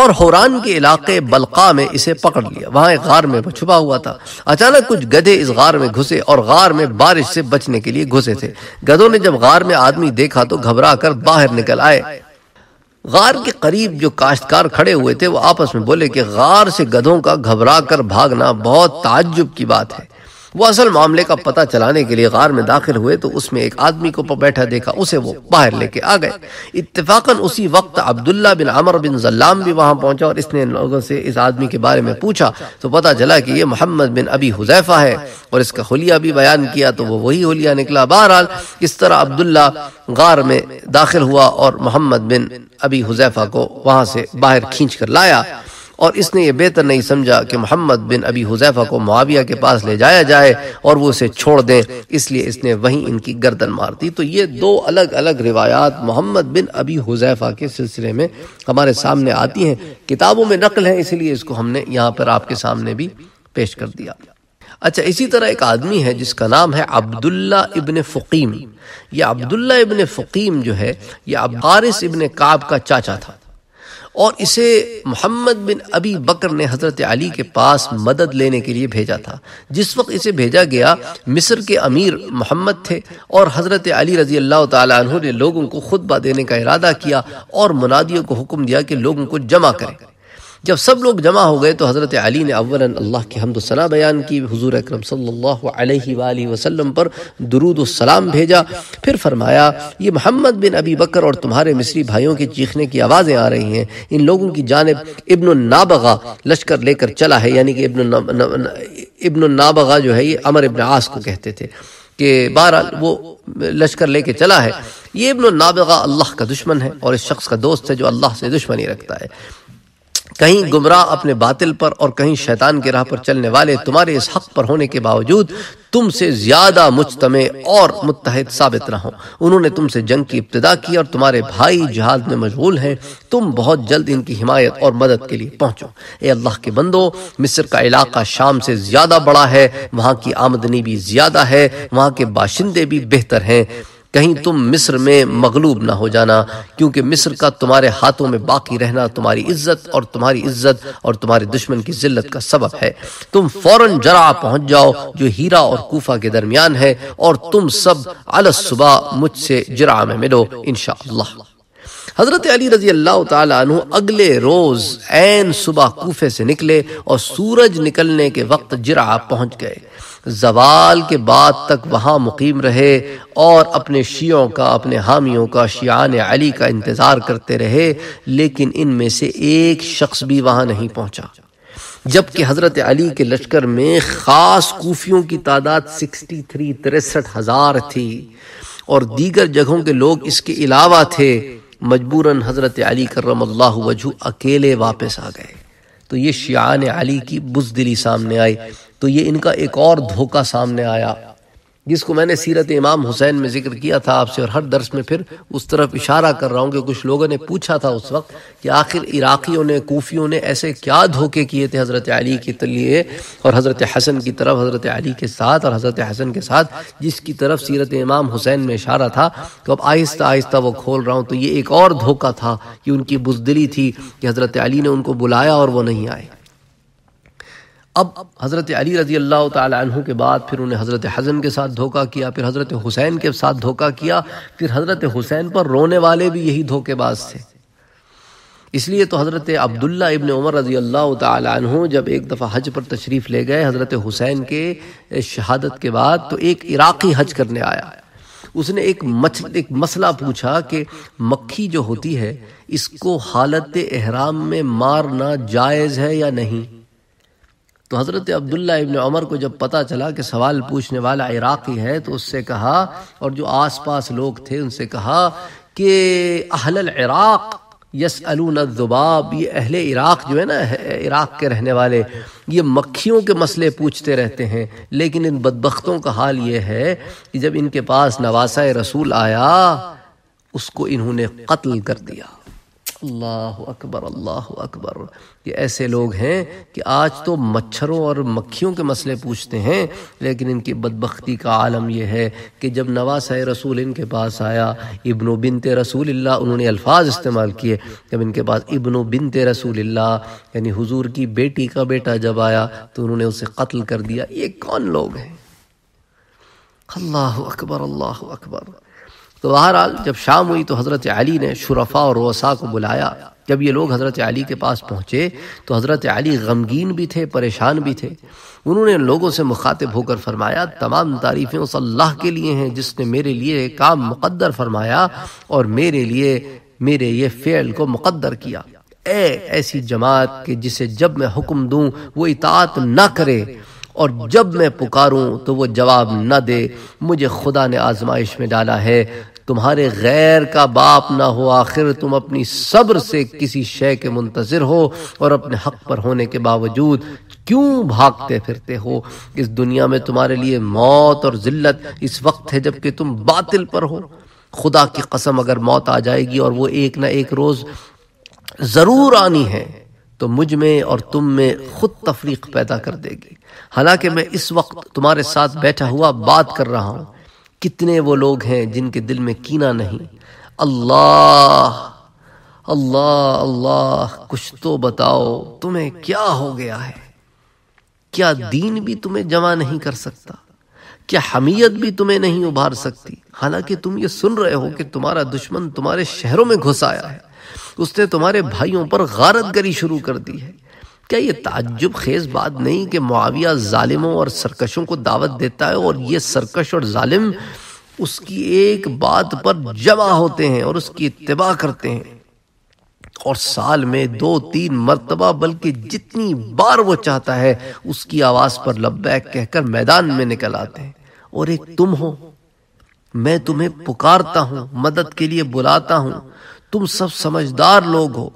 Speaker 1: और हौरान के इलाके बलका में इसे पकड़ लिया वहां एक गार में छुपा हुआ था अचानक कुछ गधे इस गार में घुसे और गार में बारिश से बचने के लिए घुसे थे गधों ने जब गार में आदमी देखा तो घबरा कर बाहर निकल आए गार के करीब जो काश्तकार खड़े हुए थे वो आपस में बोले कि गार से गधों का घबरा कर भागना बहुत ताज्जुब की बात है वो असल मामले का पता चलाने के लिए गार में दाखिल हुए तो उसमें एक आदमी को बैठा देखा उसे वो बाहर लेके आ गए इतफाकन उसी वक्त अब्दुल्ला बिन अमर बिन जल्लाम भी वहां पहुंचा और इसने लोगों से इस आदमी के बारे में पूछा तो पता चला कि ये मोहम्मद बिन अबी हुजैफा है और इसका होलिया भी बयान किया तो वो वही होलिया निकला बहरहाल इस तरह अब्दुल्ला गार में दाखिल हुआ और मोहम्मद बिन अबी हुजैफा को वहां से बाहर खींच कर लाया और इसने ये बेहतर नहीं समझा कि मोहम्मद बिन अबी हुजैफा को मुआविया के पास ले जाया जाए और वो उसे छोड़ दें इसलिए इसने वहीं इनकी गर्दन मार दी तो ये दो अलग अलग रिवायात मोहम्मद बिन अबी हुजैफा के सिलसिले में हमारे सामने आती हैं किताबों में नकल है इसलिए इसको हमने यहाँ पर आपके सामने भी पेश कर दिया अच्छा इसी तरह एक आदमी है जिसका नाम है अब्दुल्ला इबन फ़कीम यह अब्दुल्ला इबन फ़कीम जो है यह अबारिस इबन काब का चाचा था और इसे मोहम्मद बिन अबी बकर ने हज़रत अली के पास मदद लेने के लिए भेजा था जिस वक्त इसे भेजा गया मिस्र के अमीर मोहम्मद थे और हज़रत अली रजी अल्लाह तु ने लोगों को खुतबा देने का इरादा किया और मुनादियों को हुक्म दिया कि लोगों को जमा करें जब सब लोग जमा हो गए तो हज़रत अली ने अव्वल अल्लाह की हमदना बयान की हजूर अक्रम वसम पर दरूदसलाम भेजा फिर फरमाया ये मोहम्मद बिन अबी बकर और तुम्हारे मिस्री भाइयों के चीखने की आवाज़ें आ रही हैं इन लोगों की जानब इब्न नाबगा लश्कर लेकर चला है यानी कि इब्न इब्न नाबगा जो है ये अमर इब्न आस को कहते थे कि बहरहाल वो लश्कर लेके चला है ये इब्न नाबगा अल्लाह का दुश्मन है और इस शख्स का दोस्त है जो अल्लाह से दुश्मनी रखता है कहीं गुमराह अपने बातिल पर और कहीं शैतान के राह पर चलने वाले तुम्हारे इस हक पर होने के बावजूद तुमसे ज्यादा मुजतमे और मुतहद साबित रहो हो उन्होंने तुमसे जंग की इब्तदा की और तुम्हारे भाई जहाज में मशगूल हैं तुम बहुत जल्द इनकी हिमायत और मदद के लिए पहुंचो ए अल्लाह के बंदो मिस्र का इलाका शाम से ज्यादा बड़ा है वहाँ की आमदनी भी ज्यादा है वहाँ के बाशिंदे भी बेहतर हैं कहीं तुम मिस्र में मगलूब ना हो जाना क्योंकि मिस्र का तुम्हारे हाथों में बाकी रहना तुम्हारी इज्जत और तुम्हारी इज्जत और तुम्हारे दुश्मन की जिल्लत का सबब है तुम फौरन जरा पहुंच जाओ जो हीरा और कोफा के दरमियान है और तुम सब अल सुबह मुझसे जरा में मिलो इन हज़रत अली रजी अल्लाह तु अगले रोज़ एन सुबह कूफे से निकले और सूरज निकलने के वक्त जरा पहुंच गए जवाल के बाद तक वहाँ मुकीम रहे और अपने शियों का अपने हामियों का शियान अली का इंतज़ार करते रहे लेकिन इनमें से एक शख्स भी वहाँ नहीं पहुँचा जबकि हज़रत अली के लश्कर में ख़ास कोफियों की तादाद सिक्सटी थ्री तिरसठ हज़ार थी और दीगर जगहों के लोग इसके अलावा थे मजबूरन हज़रत अली करम वजू अकेले वापस आ गए तो ये शियान अली की बुजदिली सामने आई तो ये इनका एक और धोखा सामने आया जिसको मैंने सीरत इमाम हुसैन में जिक्र किया था आपसे और हर दर्श में फिर उस तरफ इशारा कर रहा हूँ कि कुछ लोगों ने पूछा था उस वक्त कि आखिर इराक़ियों ने कोफियों ने ऐसे क्या धोखे किए थे हज़रत अली के लिए और हज़रत हसन की तरफ हज़रत अली के साथ और हज़रत हसन के साथ जिसकी तरफ सीरत इमाम हुसैन में इशारा था तो अब आहिस्ता आहिस्ता वो खोल रहा हूँ तो ये एक और धोखा था कि उनकी बुजदली थी कि हज़रत अली ने उनको बुलाया और वह नहीं आए अब हज़रत अली रज़ी अल्लाह तहों के बाद फिर उन्हें हज़रत हजन के साथ धोखा किया फिर हज़रत हुसैन के साथ धोखा किया फिर हज़रत हुसैन पर रोने वाले भी यही धोखेबाज थे इसलिए तो हज़रत अब्दुल्ला इबन उमर रज़ी अल्लाह तहों जब एक दफ़ा हज पर तशरीफ़ ले गए हज़रत हुसैन के शहादत के बाद तो एक इराक़ी हज करने आया उसने एक मछ एक मसला पूछा कि मक्खी जो होती है इसको हालत एहराम में मारना जायज़ है या नहीं तो हज़रत अब्दुल्ला इबन उमर को जब पता चला कि सवाल पूछने वाला इराक़ी है तो उससे कहा और जो आस पास लोग थे उनसे कहा कि अहल इराक़ यस अलूनजुबाब ये अहल इराक़ जो है ना इराक़ के रहने वाले ये मक्खियों के मसले पूछते रहते हैं लेकिन इन बदबख्तों का हाल ये है कि जब इनके पास नवासा रसूल आया उसको इन्होंने कत्ल कर दिया अल्लाह अकबर अल्लाह अकबर ये ऐसे लोग हैं कि आज तो मच्छरों और मक्खियों के मसले पूछते हैं लेकिन इनकी बदबख्ती का आलम यह है कि जब नवास रसूल इनके पास आया इब्नो बिनत रसूल उन्होंने अल्फाज इस्तेमाल किए जब इनके पास इब्नो बिनत रसूल यानी हुजूर की बेटी का बेटा जब आया तो उन्होंने उसे कत्ल कर दिया ये कौन लोग हैं अल्लाह अकबर अल्लाह अकबर तो बहरहाल जब शाम हुई तो हज़रत अली ने शुरफा और रोसा को बुलाया जब ये लोग हज़रत अली के पास पहुँचे तो हज़रत अली गमगीन भी थे परेशान भी थे उन्होंने लोगों से मुखातिब होकर फरमाया तमाम तारीफ़ें उस अल्लाह के लिए हैं जिसने मेरे लिए काम मुकद्दर फरमाया और मेरे लिए मेरे ये फ़ेल को मुकद्दर किया ए ऐसी जमात के जिसे जब मैं हुक्म दूँ वो इतात ना करे और जब मैं पुकारूं तो वो जवाब न दे मुझे खुदा ने आजमाइश में डाला है तुम्हारे गैर का बाप ना हो आखिर तुम अपनी सब्र से किसी शय के मुंतजर हो और अपने हक पर होने के बावजूद क्यों भागते फिरते हो इस दुनिया में तुम्हारे लिए मौत और जिल्लत इस वक्त है जबकि तुम बातिल पर हो खुदा की कसम अगर मौत आ जाएगी और वो एक ना एक रोज़ ज़रूर आनी है तो मुझ में और तुम में खुद तफरीक पैदा कर देगी हालांकि मैं इस वक्त तुम्हारे साथ बैठा हुआ बात कर रहा हूं कितने वो लोग हैं जिनके दिल में कीना नहीं अल्लाह अल्लाह अल्लाह कुछ तो बताओ तुम्हें क्या हो गया है क्या दीन भी तुम्हें जमा नहीं कर सकता क्या हमीयत भी तुम्हें नहीं उभार सकती हालांकि तुम ये सुन रहे हो कि तुम्हारा दुश्मन तुम्हारे शहरों में घुस आया है उसने तुम्हारे भाइयों पर गारत गरी शुरू कर दी है क्या ये ताज्जुब खेज बात नहीं कि मुआविया ालिमों और सरकशों को दावत देता है और ये सरकश और ालिम उसकी एक बात पर जमा होते हैं और उसकी इतबा करते हैं और साल में दो तीन मरतबा बल्कि जितनी बार वो चाहता है उसकी आवाज़ पर लब्बैक कहकर मैदान में निकल आते हैं और एक तुम हो मैं तुम्हें पुकारता हूं मदद के लिए बुलाता हूं तुम सब समझदार लोग हो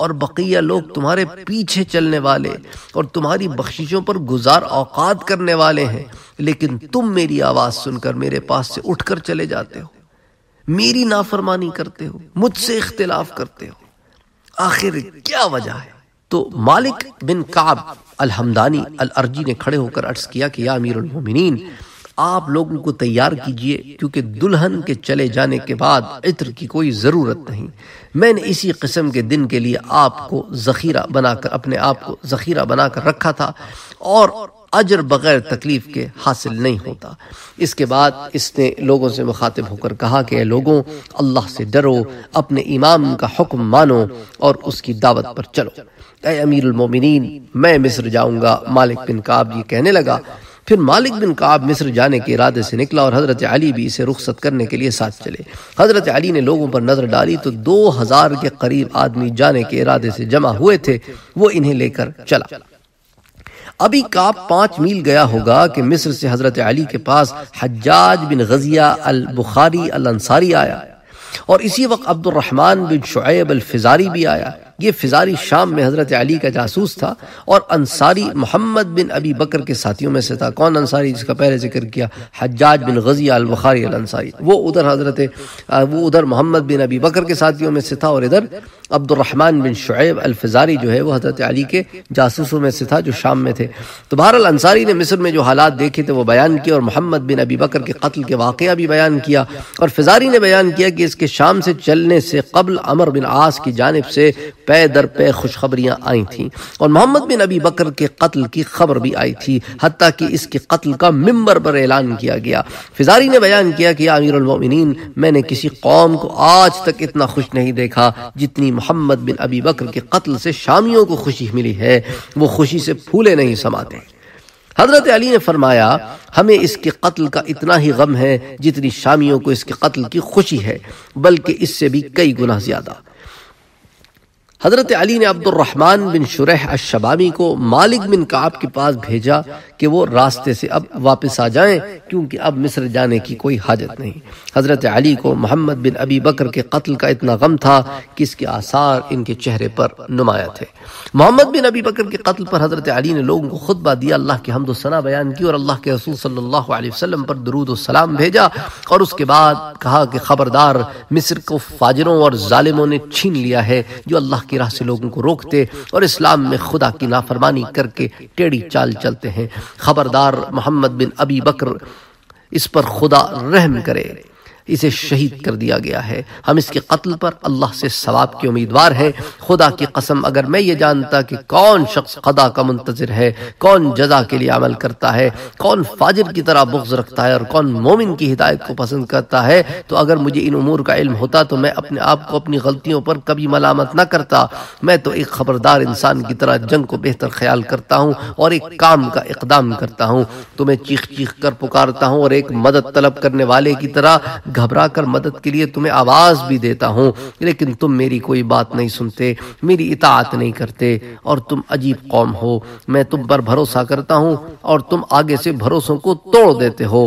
Speaker 1: और बकिया लोग तुम्हारे पीछे चलने वाले और तुम्हारी बख्शिशों पर गुजार औकात करने वाले हैं लेकिन तुम मेरी आवाज़ सुनकर मेरे पास से उठकर चले जाते हो मेरी नाफरमानी करते हो मुझसे इख्तिलाफ करते हो आखिर क्या वजह है तो मालिक बिन काब अलहमदानी अल अर्जी ने खड़े होकर अर्ज किया कि या अमीर उलमिन आप लोगों को तैयार कीजिए क्योंकि दुल्हन के चले जाने के बाद इत्र की कोई ज़रूरत नहीं मैंने इसी किस्म के दिन के लिए आपको ज़खीरा बनाकर अपने आप को ज़खीरा बनाकर रखा था और अजर बगैर तकलीफ के हासिल नहीं होता इसके बाद इसने लोगों से मुखातिब होकर कहा कि लोगों अल्लाह से डरो अपने इमाम का हुक्म मानो और उसकी दावत पर चलो ए अमीर उलमोमिन मैं मिस्र जाऊंगा मालिक बिन काब ये कहने लगा फिर मालिक बिन काब मिस्र जाने के इरादे से निकला और हज़रत अली भी इसे रुख्सत करने के लिए साथ चले हज़रत अली ने लोगों पर नज़र डाली तो दो हज़ार के करीब आदमी जाने के इरादे से जमा हुए थे वो इन्हें लेकर चला अभी काब पांच मील गया होगा कि मिस्र से हज़रत अली के पास हज्जाज बिन गजिया अल बुखारी अल अंसारी आया और इसी वक्त अब्दुलरहमान बिन शुएब अल फिजारी भी आया ये फिजारी शाम में हज़रत अली का जासूस था और अंसारी मोहम्मद बिन अबी बकर के साथियों में से था कौन अंसारी जिसका पहले जिक्र किया हजाज बिन गजी अल बखारी अल अंसारी वो उधर हज़रत वो उधर मोहम्मद बिन अबी बकर के साथियों में से था और इधर अब्दुलरहमान बिन शुएब अल फिजारी जो है वो हज़रत अली के जासूसों में से था जो शाम में थे तो बहरअल अंसारी ने मिस्र में जो हालात देखे थे वो बयान किए और मोहम्मद बिन अबी बकर के कत्ल के वाक़ भी बयान किया और फिजारी ने बयान किया कि इसके शाम से चलने से कबल अमर बिन आस की जानब से पे दर पे खुशखबरियाँ आई थी और मोहम्मद बिन अबी बकर के कत्ल की खबर भी आई थी हती कि इसके कत्ल का मंबर पर ऐलान किया गया फिजारी ने बयान किया कि आमिरमिन मैंने किसी कौम को आज तक इतना खुश नहीं देखा जितनी मोहम्मद बिन अबी बकर के कत्ल से शामियों को खुशी मिली है वो खुशी से फूले नहीं समाते हजरत अली ने फरमाया हमें इसके कत्ल का इतना ही गम है जितनी शामियों को इसके कत्ल की खुशी है बल्कि इससे भी कई गुना ज्यादा हज़रत अली ने अब्दुलरहमान बिन शुरह अशबामी को मालिक बिन काब के पास भेजा कि वो रास्ते से अब वापस आ जाएं क्योंकि अब मिस्र जाने की कोई हाजत नहीं हज़रत अली को मोहम्मद बिन अबी बकर के कत्ल का इतना गम था कि इसके आसार इनके चेहरे पर नुमाया थे मोहम्मद बिन अबी बकर के कत्ल पर हज़रत अली ने लोगों को खुतबा दिया अल्लाह के हमदोसना बयान की और अल्लाह के रसूल सल्ला वसम पर दरूदोसलाम भेजा और उसके बाद कहा कि ख़बरदार मिस्र को फाजरों और ालिमों ने छीन लिया है जो अल्लाह की राह से लोगों को रोकते और इस्लाम में खुदा की नाफरमानी करके टेढ़ी चाल चलते हैं खबरदार मोहम्मद बिन अबी बकर इस पर खुदा रहम करे इसे शहीद कर दिया गया है हम इसके कत्ल पर अल्लाह से सवाब के उम्मीदवार हैं खुदा की कसम अगर मैं ये जानता कि कौन शख्स खदा का मुंतजर है कौन जजा के लिए अमल करता है कौन फाजिर की तरह बुग्ज रखता है और कौन मोमिन की हिदायत को पसंद करता है तो अगर मुझे इन उमूर का इल्म होता तो मैं अपने आप को अपनी गलतियों पर कभी मलामत ना करता मैं तो एक खबरदार इंसान की तरह जंग को बेहतर ख्याल करता हूँ और एक काम का इकदाम करता हूँ तो मैं चीख चीख कर पुकारता हूँ और एक मदद तलब करने वाले की तरह घबरा कर मदद के लिए तुम्हें आवाज़ भी देता हूँ लेकिन तुम मेरी कोई बात नहीं सुनते मेरी इतात नहीं करते और तुम अजीब कौम हो मैं तुम पर भरोसा करता हूँ और तुम आगे से भरोसों को तोड़ देते हो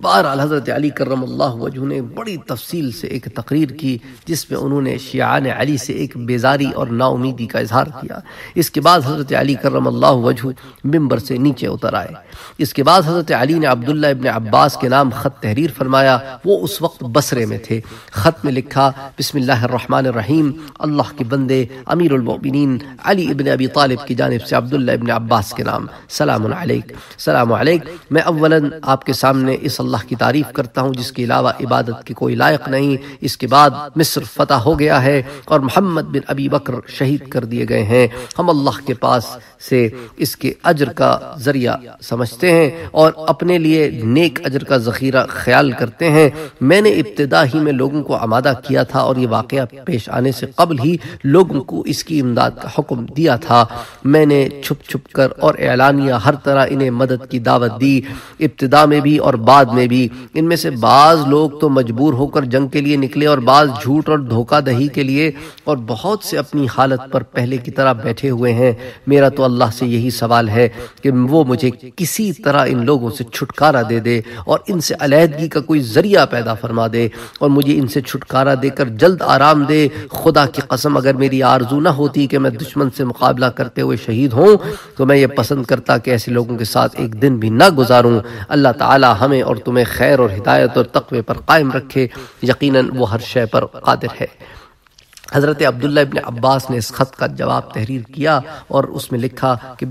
Speaker 1: बहरहाल हज़रत अली करम वजह ने बड़ी तफसील से एक तकरीर की जिसमें उन्होंने शियान अली से एक बेजारी और नाउमीदी का इजहार किया इसके बाद हज़रत अली करम वजह मंबर से नीचे उतर आए इसके बाद हज़रत अली ने अब्दुल्ला इबन अब्बास के नाम ख़त तहरीर फरमाया वो उस वक्त बसरे में थे ख़त में लिखा रहीम अल्लाह के बंदे अमीरमिन अली इबन अबी तालब की जानब से अब्दुल्ला इबन अब्बास के नाम सलाम सलाम मैं अवला आपके सामने इस अल्लाह की तारीफ करता हूँ जिसके अलावा इबादत के कोई लायक नहीं इसके बाद मिस्र फतह हो गया है और मोहम्मद बिन अबी बकर शहीद कर दिए गए हैं हम अल्लाह के पास से इसके अजर का जरिया समझते हैं और अपने लिए नेक अजर का जखीरा ख्याल करते हैं मैंने इब्तदा ही में लोगों को आमादा किया था और ये वाक़ पेश आने से कबल ही लोगों को इसकी इमदाद का हुक्म दिया था मैंने छुप छुप कर और एलानिया हर तरह इन्हें मदद की दावत दी इब्तदा में भी और बाद में भी इनमें से बाज लोग तो मजबूर होकर जंग के लिए निकले और बाज झूठ और धोखा दही के लिए और बहुत से अपनी हालत पर पहले की तरह बैठे हुए हैं मेरा तो अल्लाह से यही सवाल है कि वो मुझे किसी तरह इन लोगों से छुटकारा दे दे और इनसे अलीहदगी का कोई जरिया पैदा फरमा दे और मुझे इनसे छुटकारा देकर जल्द आराम दे खुदा की कसम अगर मेरी आरजू ना होती कि मैं दुश्मन से मुकाबला करते हुए शहीद हूँ तो मैं ये पसंद करता कि ऐसे लोगों के साथ एक दिन भी ना गुजारूँ अल्लाह ताला हमें और तुम्हें खैर और हिदायत और तकवे पर कायम रखे यकीनन वो हर शय पर कादिर है हज़रत अब्दुल्ला इबन अब्बास ने इस ख़त का जवाब तहरीर किया और उसमें लिखा कि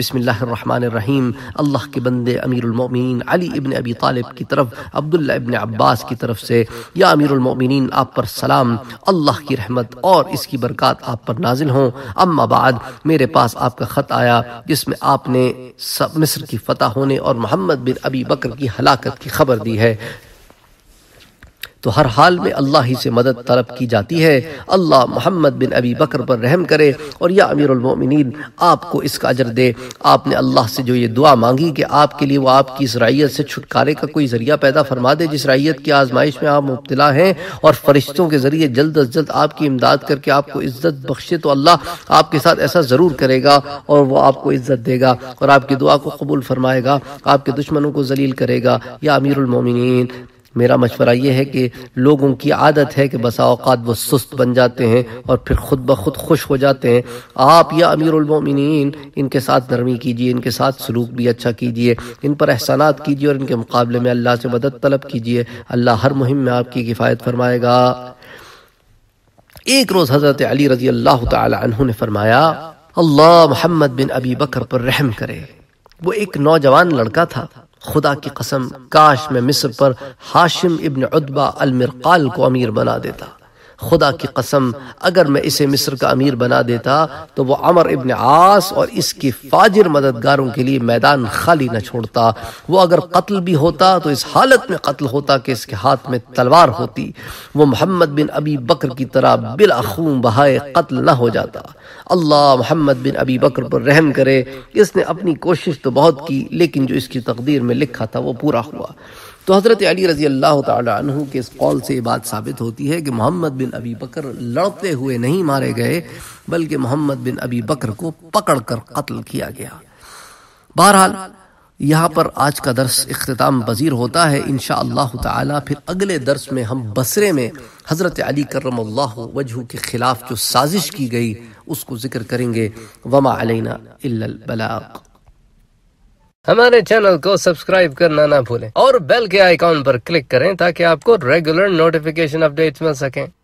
Speaker 1: रहीम अल्लाह के बंदे अमीरमिन अली इबन अबी तालिब की तरफ अब्दुल्ला इबन अब्बास की तरफ से या अमीरमिन आप पर सलाम अल्लाह की रहमत और इसकी बरक़ात आप पर नाजिल हों अम्माबाद मेरे पास आपका ख़त आया जिसमें आपने मिस्र की फ़तह होने और मोहम्मद बिन अबी बकर की हलाकत की खबर दी है तो हर हाल में अल्लाह ही से मदद तलब की जाती है अल्लाह मोहम्मद बिन अबी बकर पर रहम करे और या अमीरमिन आपको इसका अजर दे आपने अल्लाह से जो ये दुआ मांगी कि आपके लिए वो आपकी इस राइय से छुटकारे का कोई ज़रिया पैदा फरमा दे जिस राइय की आजमाइश में आप मुबतला हैं और फरिश्तों के ज़रिए जल्द अज जल्द आपकी इमदाद करके आपको इज़्ज़त बख्शे तो अल्लाह आपके साथ ऐसा ज़रूर करेगा और वह आपको इज़्ज़त देगा और आपकी दुआ को कबूल फरमाएगा आपके दुश्मनों को जलील करेगा या अमीरमिन मेरा मशवरा ये है कि लोगों की आदत है कि बस अवकात वो सुस्त बन जाते हैं और फिर खुद ब खुद खुश हो जाते हैं आप या अमीरमिन इनके साथ नरमी कीजिए इनके साथ सलूक भी अच्छा कीजिए इन पर एहसानात कीजिए और इनके मुकाबले में अल्लाह से मदद तलब कीजिए अल्लाह हर मुहिम में आपकी किफ़ायत फरमाएगा एक रोज़ हज़रत अली रजी अल्लाह तहों ने फरमाया अल्लाह मोहम्मद बिन अबी बकर पर रहम करे वो एक नौजवान लड़का था खुदा की कसम काश मैं मिस्र पर हाशिम इब्न उदबा मिरकाल को अमीर बना देता खुदा की कसम अगर मैं इसे मिस्र का अमीर बना देता तो वो अमर इबन आस और इसके फाजिर मददगारों के लिए मैदान खाली न छोड़ता वो अगर कत्ल भी होता तो इस हालत में कत्ल होता कि इसके हाथ में तलवार होती वो मोहम्मद बिन अबी बकर की तरह बिलखूम बहाए कत्ल न हो जाता अल्लाह मोहम्मद बिन अबी बकर पर रहम करे इसने अपनी कोशिश तो बहुत की लेकिन जो इसकी तकदीर में लिखा था वो पूरा हुआ तो हज़रत अली रज़ी अल्लाह तु के इस कौल से ये बात साबित होती है कि मोहम्मद बिन अबी बकर लड़ते हुए नहीं मारे गए बल्कि मोहम्मद बिन अबी बकर को पकड़ कर कत्ल किया गया बहरहाल यहाँ पर आज का दर्स अख्ताम पजीर होता है इन शह फिर अगले दर्स में हम बसरे में हज़रत अली करम वजह के ख़िलाफ़ जो साजिश की गई उसको ज़िक्र करेंगे वमा अलना हमारे चैनल को सब्सक्राइब करना ना भूलें और बेल के आइकॉन पर क्लिक करें ताकि आपको रेगुलर नोटिफिकेशन अपडेट्स मिल सकें